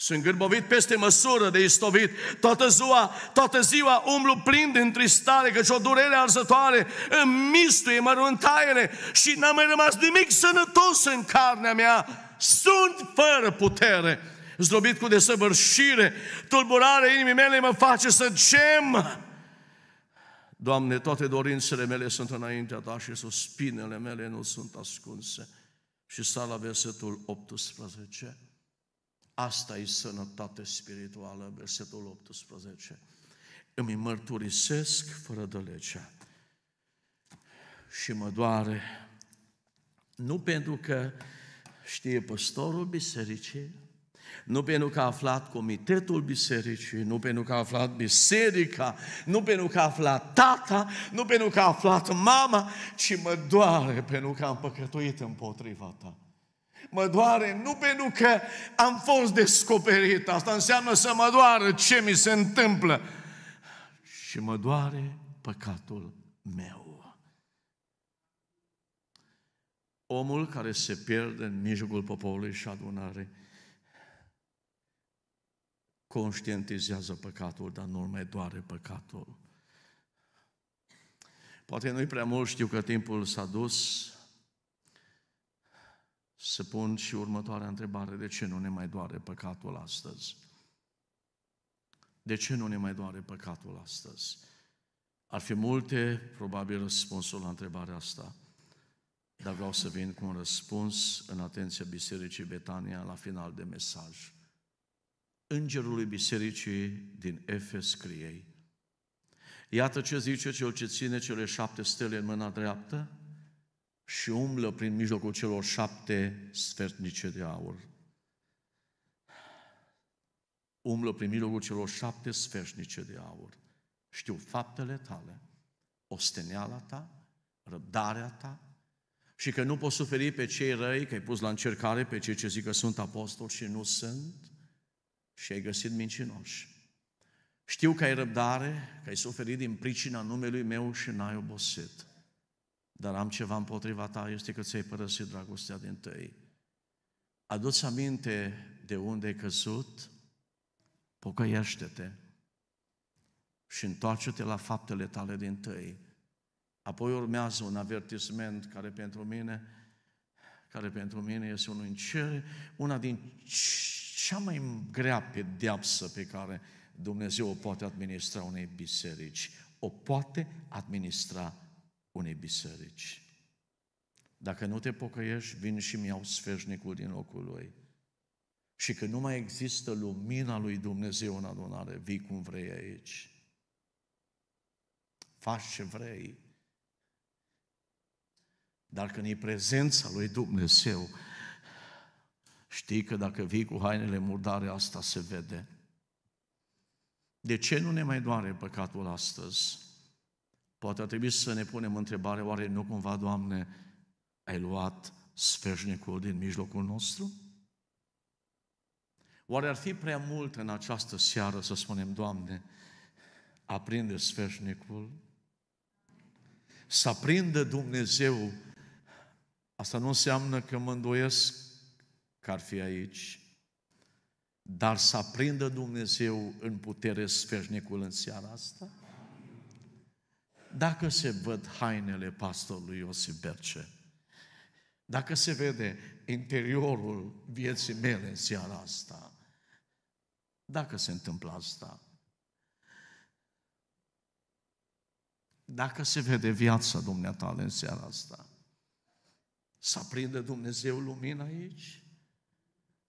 A: Sunt gârbovit peste măsură de istovit. Toată ziua, toată ziua umblu plin de întristare, căci o durere arzătoare îmi mistuie măruntaiele și n-a mai rămas nimic sănătos în carnea mea. Sunt fără putere zdrobit cu desăvârșire, tulburarea inimii mele mă face să gem. Doamne, toate dorințele mele sunt înaintea Ta și suspinele mele nu sunt ascunse. Și sta la versetul 18. Asta e sănătate spirituală, versetul 18. Îmi mărturisesc fără de legea și mă doare. Nu pentru că știe păstorul bisericii, nu pentru că a aflat comitetul bisericii, nu pentru că a aflat biserica, nu pentru că a aflat tata, nu pentru că a aflat mama, ci mă doare pentru că am păcătuit împotriva ta. Mă doare nu pentru că am fost descoperit, asta înseamnă să mă doară ce mi se întâmplă, și mă doare păcatul meu. Omul care se pierde în mijlocul poporului și adunării, conștientizează păcatul, dar nu mai doare păcatul. Poate nu-i prea mult, știu că timpul s-a dus, să pun și următoarea întrebare, de ce nu ne mai doare păcatul astăzi? De ce nu ne mai doare păcatul astăzi? Ar fi multe, probabil, răspunsul la întrebarea asta. Dar vreau să vin cu un răspuns în atenția Bisericii Betania la final de mesaj îngerului bisericii din Efes scriei. Iată ce zice cel ce ține cele șapte stele în mâna dreaptă și umblă prin mijlocul celor șapte sfertnice de aur. Umblă prin mijlocul celor șapte sfertnice de aur. Știu faptele tale, osteneala ta, răbdarea ta, și că nu poți suferi pe cei răi, că ai pus la încercare pe cei ce zic că sunt apostoli și nu sunt, și ai găsit mincinoși. Știu că ai răbdare, că ai suferit din pricina numelui meu și n-ai obosit. Dar am ceva împotriva ta, este că ți-ai părăsit dragostea din tăi. Adu-ți aminte de unde ai căzut, pocăiește-te și întoarce-te la faptele tale din tăi. Apoi urmează un avertisment care pentru mine, care pentru mine este unul în cer, una din cea mai grea pedeapsă pe care Dumnezeu o poate administra unei biserici. O poate administra unei biserici. Dacă nu te pocăiești, vin și mi-au sfeșnicul din locul lui. Și că nu mai există lumina lui Dumnezeu în adunare, vii cum vrei aici. Faci ce vrei. Dar când e prezența lui Dumnezeu, Știi că dacă vii cu hainele murdare, asta se vede. De ce nu ne mai doare păcatul astăzi? Poate ar trebui să ne punem întrebarea, oare nu cumva, Doamne, ai luat sfeșnicul din mijlocul nostru? Oare ar fi prea mult în această seară să spunem, Doamne, aprinde sfeșnicul? Să aprindă Dumnezeu, asta nu înseamnă că mă îndoiesc că ar fi aici, dar să aprindă Dumnezeu în putere sfeșnicul în seara asta? Dacă se văd hainele pastorului Iosif Berce, dacă se vede interiorul vieții mele în seara asta, dacă se întâmplă asta, dacă se vede viața dumneatale în seara asta, să aprinde Dumnezeu lumina aici?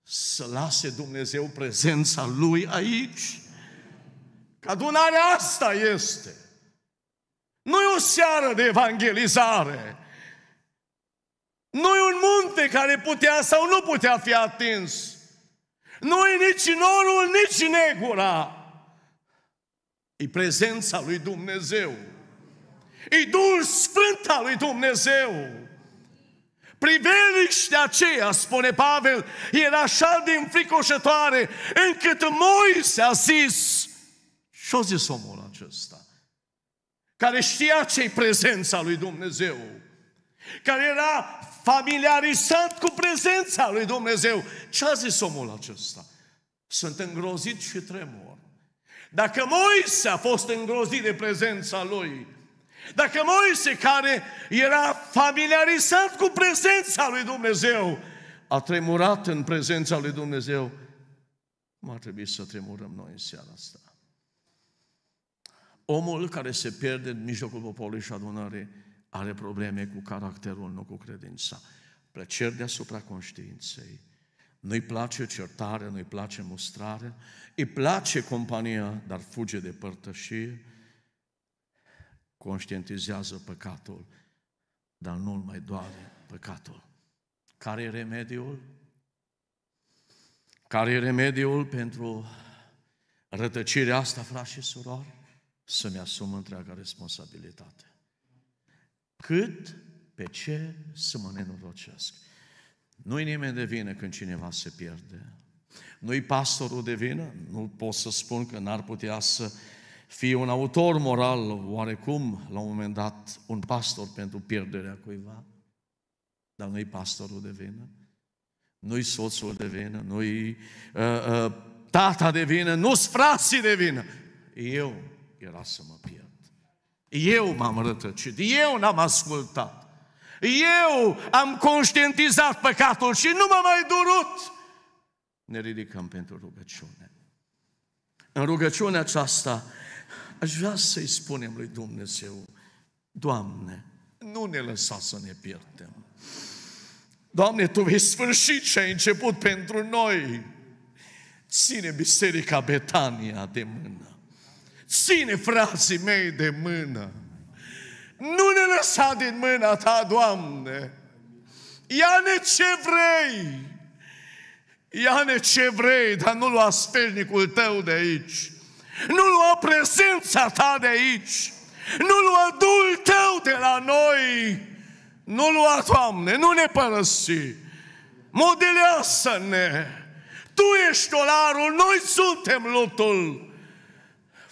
A: să lase Dumnezeu prezența Lui aici. Că adunarea asta este. nu e o seară de evangelizare. nu e un munte care putea sau nu putea fi atins. nu e nici norul, nici negura. E prezența lui Dumnezeu. E Duhul Sfânt al lui Dumnezeu. Priveliștea aceea, spune Pavel, era așa de înfricoșătoare încât Moise a zis, și o zis omul acesta, care știa ce prezența lui Dumnezeu, care era familiarizat cu prezența lui Dumnezeu. Ce a zis omul acesta? Sunt îngrozit și tremur. Dacă Moise a fost îngrozit de prezența lui, dacă Moise, care era familiarizat cu prezența lui Dumnezeu, a tremurat în prezența lui Dumnezeu, cum ar trebui să tremurăm noi în seara asta? Omul care se pierde în mijlocul poporului și adunării are probleme cu caracterul, nu cu credința. Plăceri deasupra conștiinței. Nu-i place certare, nu-i place mustrare, îi place compania, dar fuge de părtășie, conștientizează păcatul, dar nu-l mai doare păcatul. Care e remediul? Care e remediul pentru rătăcirea asta, frați și surori? Să-mi asum întreaga responsabilitate. Cât pe ce să mă nenorocesc. Nu-i nimeni de vină când cineva se pierde. Nu-i pastorul de vină? Nu pot să spun că n-ar putea să fie un autor moral, oarecum, la un moment dat, un pastor pentru pierderea cuiva. Dar nu-i pastorul de vină, nu-i soțul de vină, nu-i uh, uh, tata de vină, nu-s frații de vină. Eu era să mă pierd. Eu m-am rătăcit, eu n-am ascultat. Eu am conștientizat păcatul și nu m a mai durut. Ne ridicăm pentru rugăciune. În rugăciunea aceasta Aș vrea să-i spunem lui Dumnezeu, Doamne, nu ne lăsa să ne pierdem. Doamne, Tu vei sfârși ce ai început pentru noi. Ține Biserica Betania de mână. Ține frații mei de mână. Nu ne lăsa din mâna Ta, Doamne. Ia-ne ce vrei! Ia-ne ce vrei, dar nu lua sfernicul tău de aici. Nu lua prezența ta de aici. Nu lua Duhul tău de la noi. Nu lua, Doamne, nu ne părăsi. Modelează-ne. Tu ești dolarul, noi suntem lutul.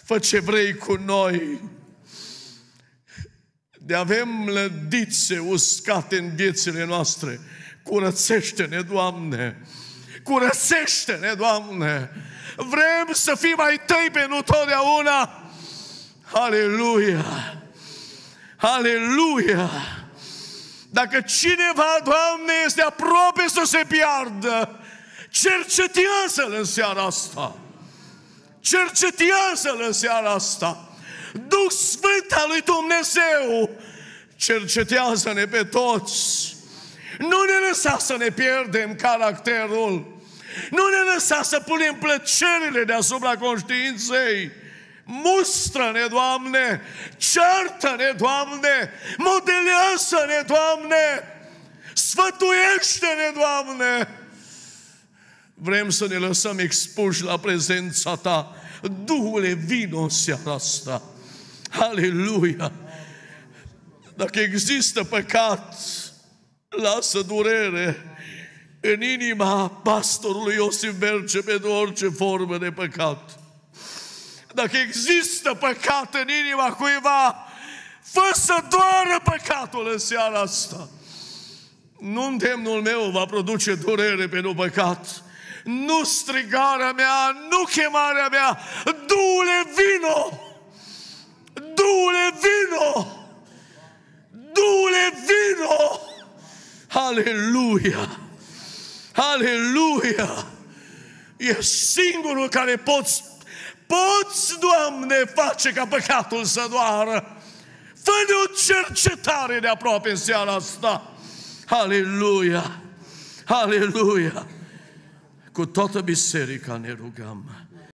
A: Fă ce vrei cu noi. De avem lădițe uscate în viețile noastre. Curățește-ne, Doamne curățește-ne, Doamne! Vrem să fim mai tăi pentru totdeauna! Aleluia! Aleluia! Dacă cineva, Doamne, este aproape să se piardă, cercetează-l în seara asta! Cercetează-l în seara asta! Duh Sfânt al lui Dumnezeu, cercetează-ne pe toți! Nu ne lăsa să ne pierdem caracterul. Nu ne lăsa să punem plăcerile deasupra conștiinței. Mustră-ne, Doamne! Ceartă-ne, Doamne! Modelează-ne, Doamne! Sfătuiește-ne, Doamne! Vrem să ne lăsăm expuși la prezența Ta. Duhule, vino în seara asta. Aleluia! Dacă există păcat, lasă durere în inima pastorului Iosif Belce pentru orice formă de păcat. Dacă există păcat în inima cuiva, fă să doară păcatul în seara asta. Nu îndemnul meu va produce durere pentru păcat. Nu strigarea mea, nu chemarea mea. dule vino! dule vino! dule vino! Aleluia! Aleluia! E singurul care poți, poți, Doamne, face ca păcatul să doară. Fă-ne o cercetare de aproape în seara asta. Aleluia! Aleluia! Cu toată biserica ne rugăm.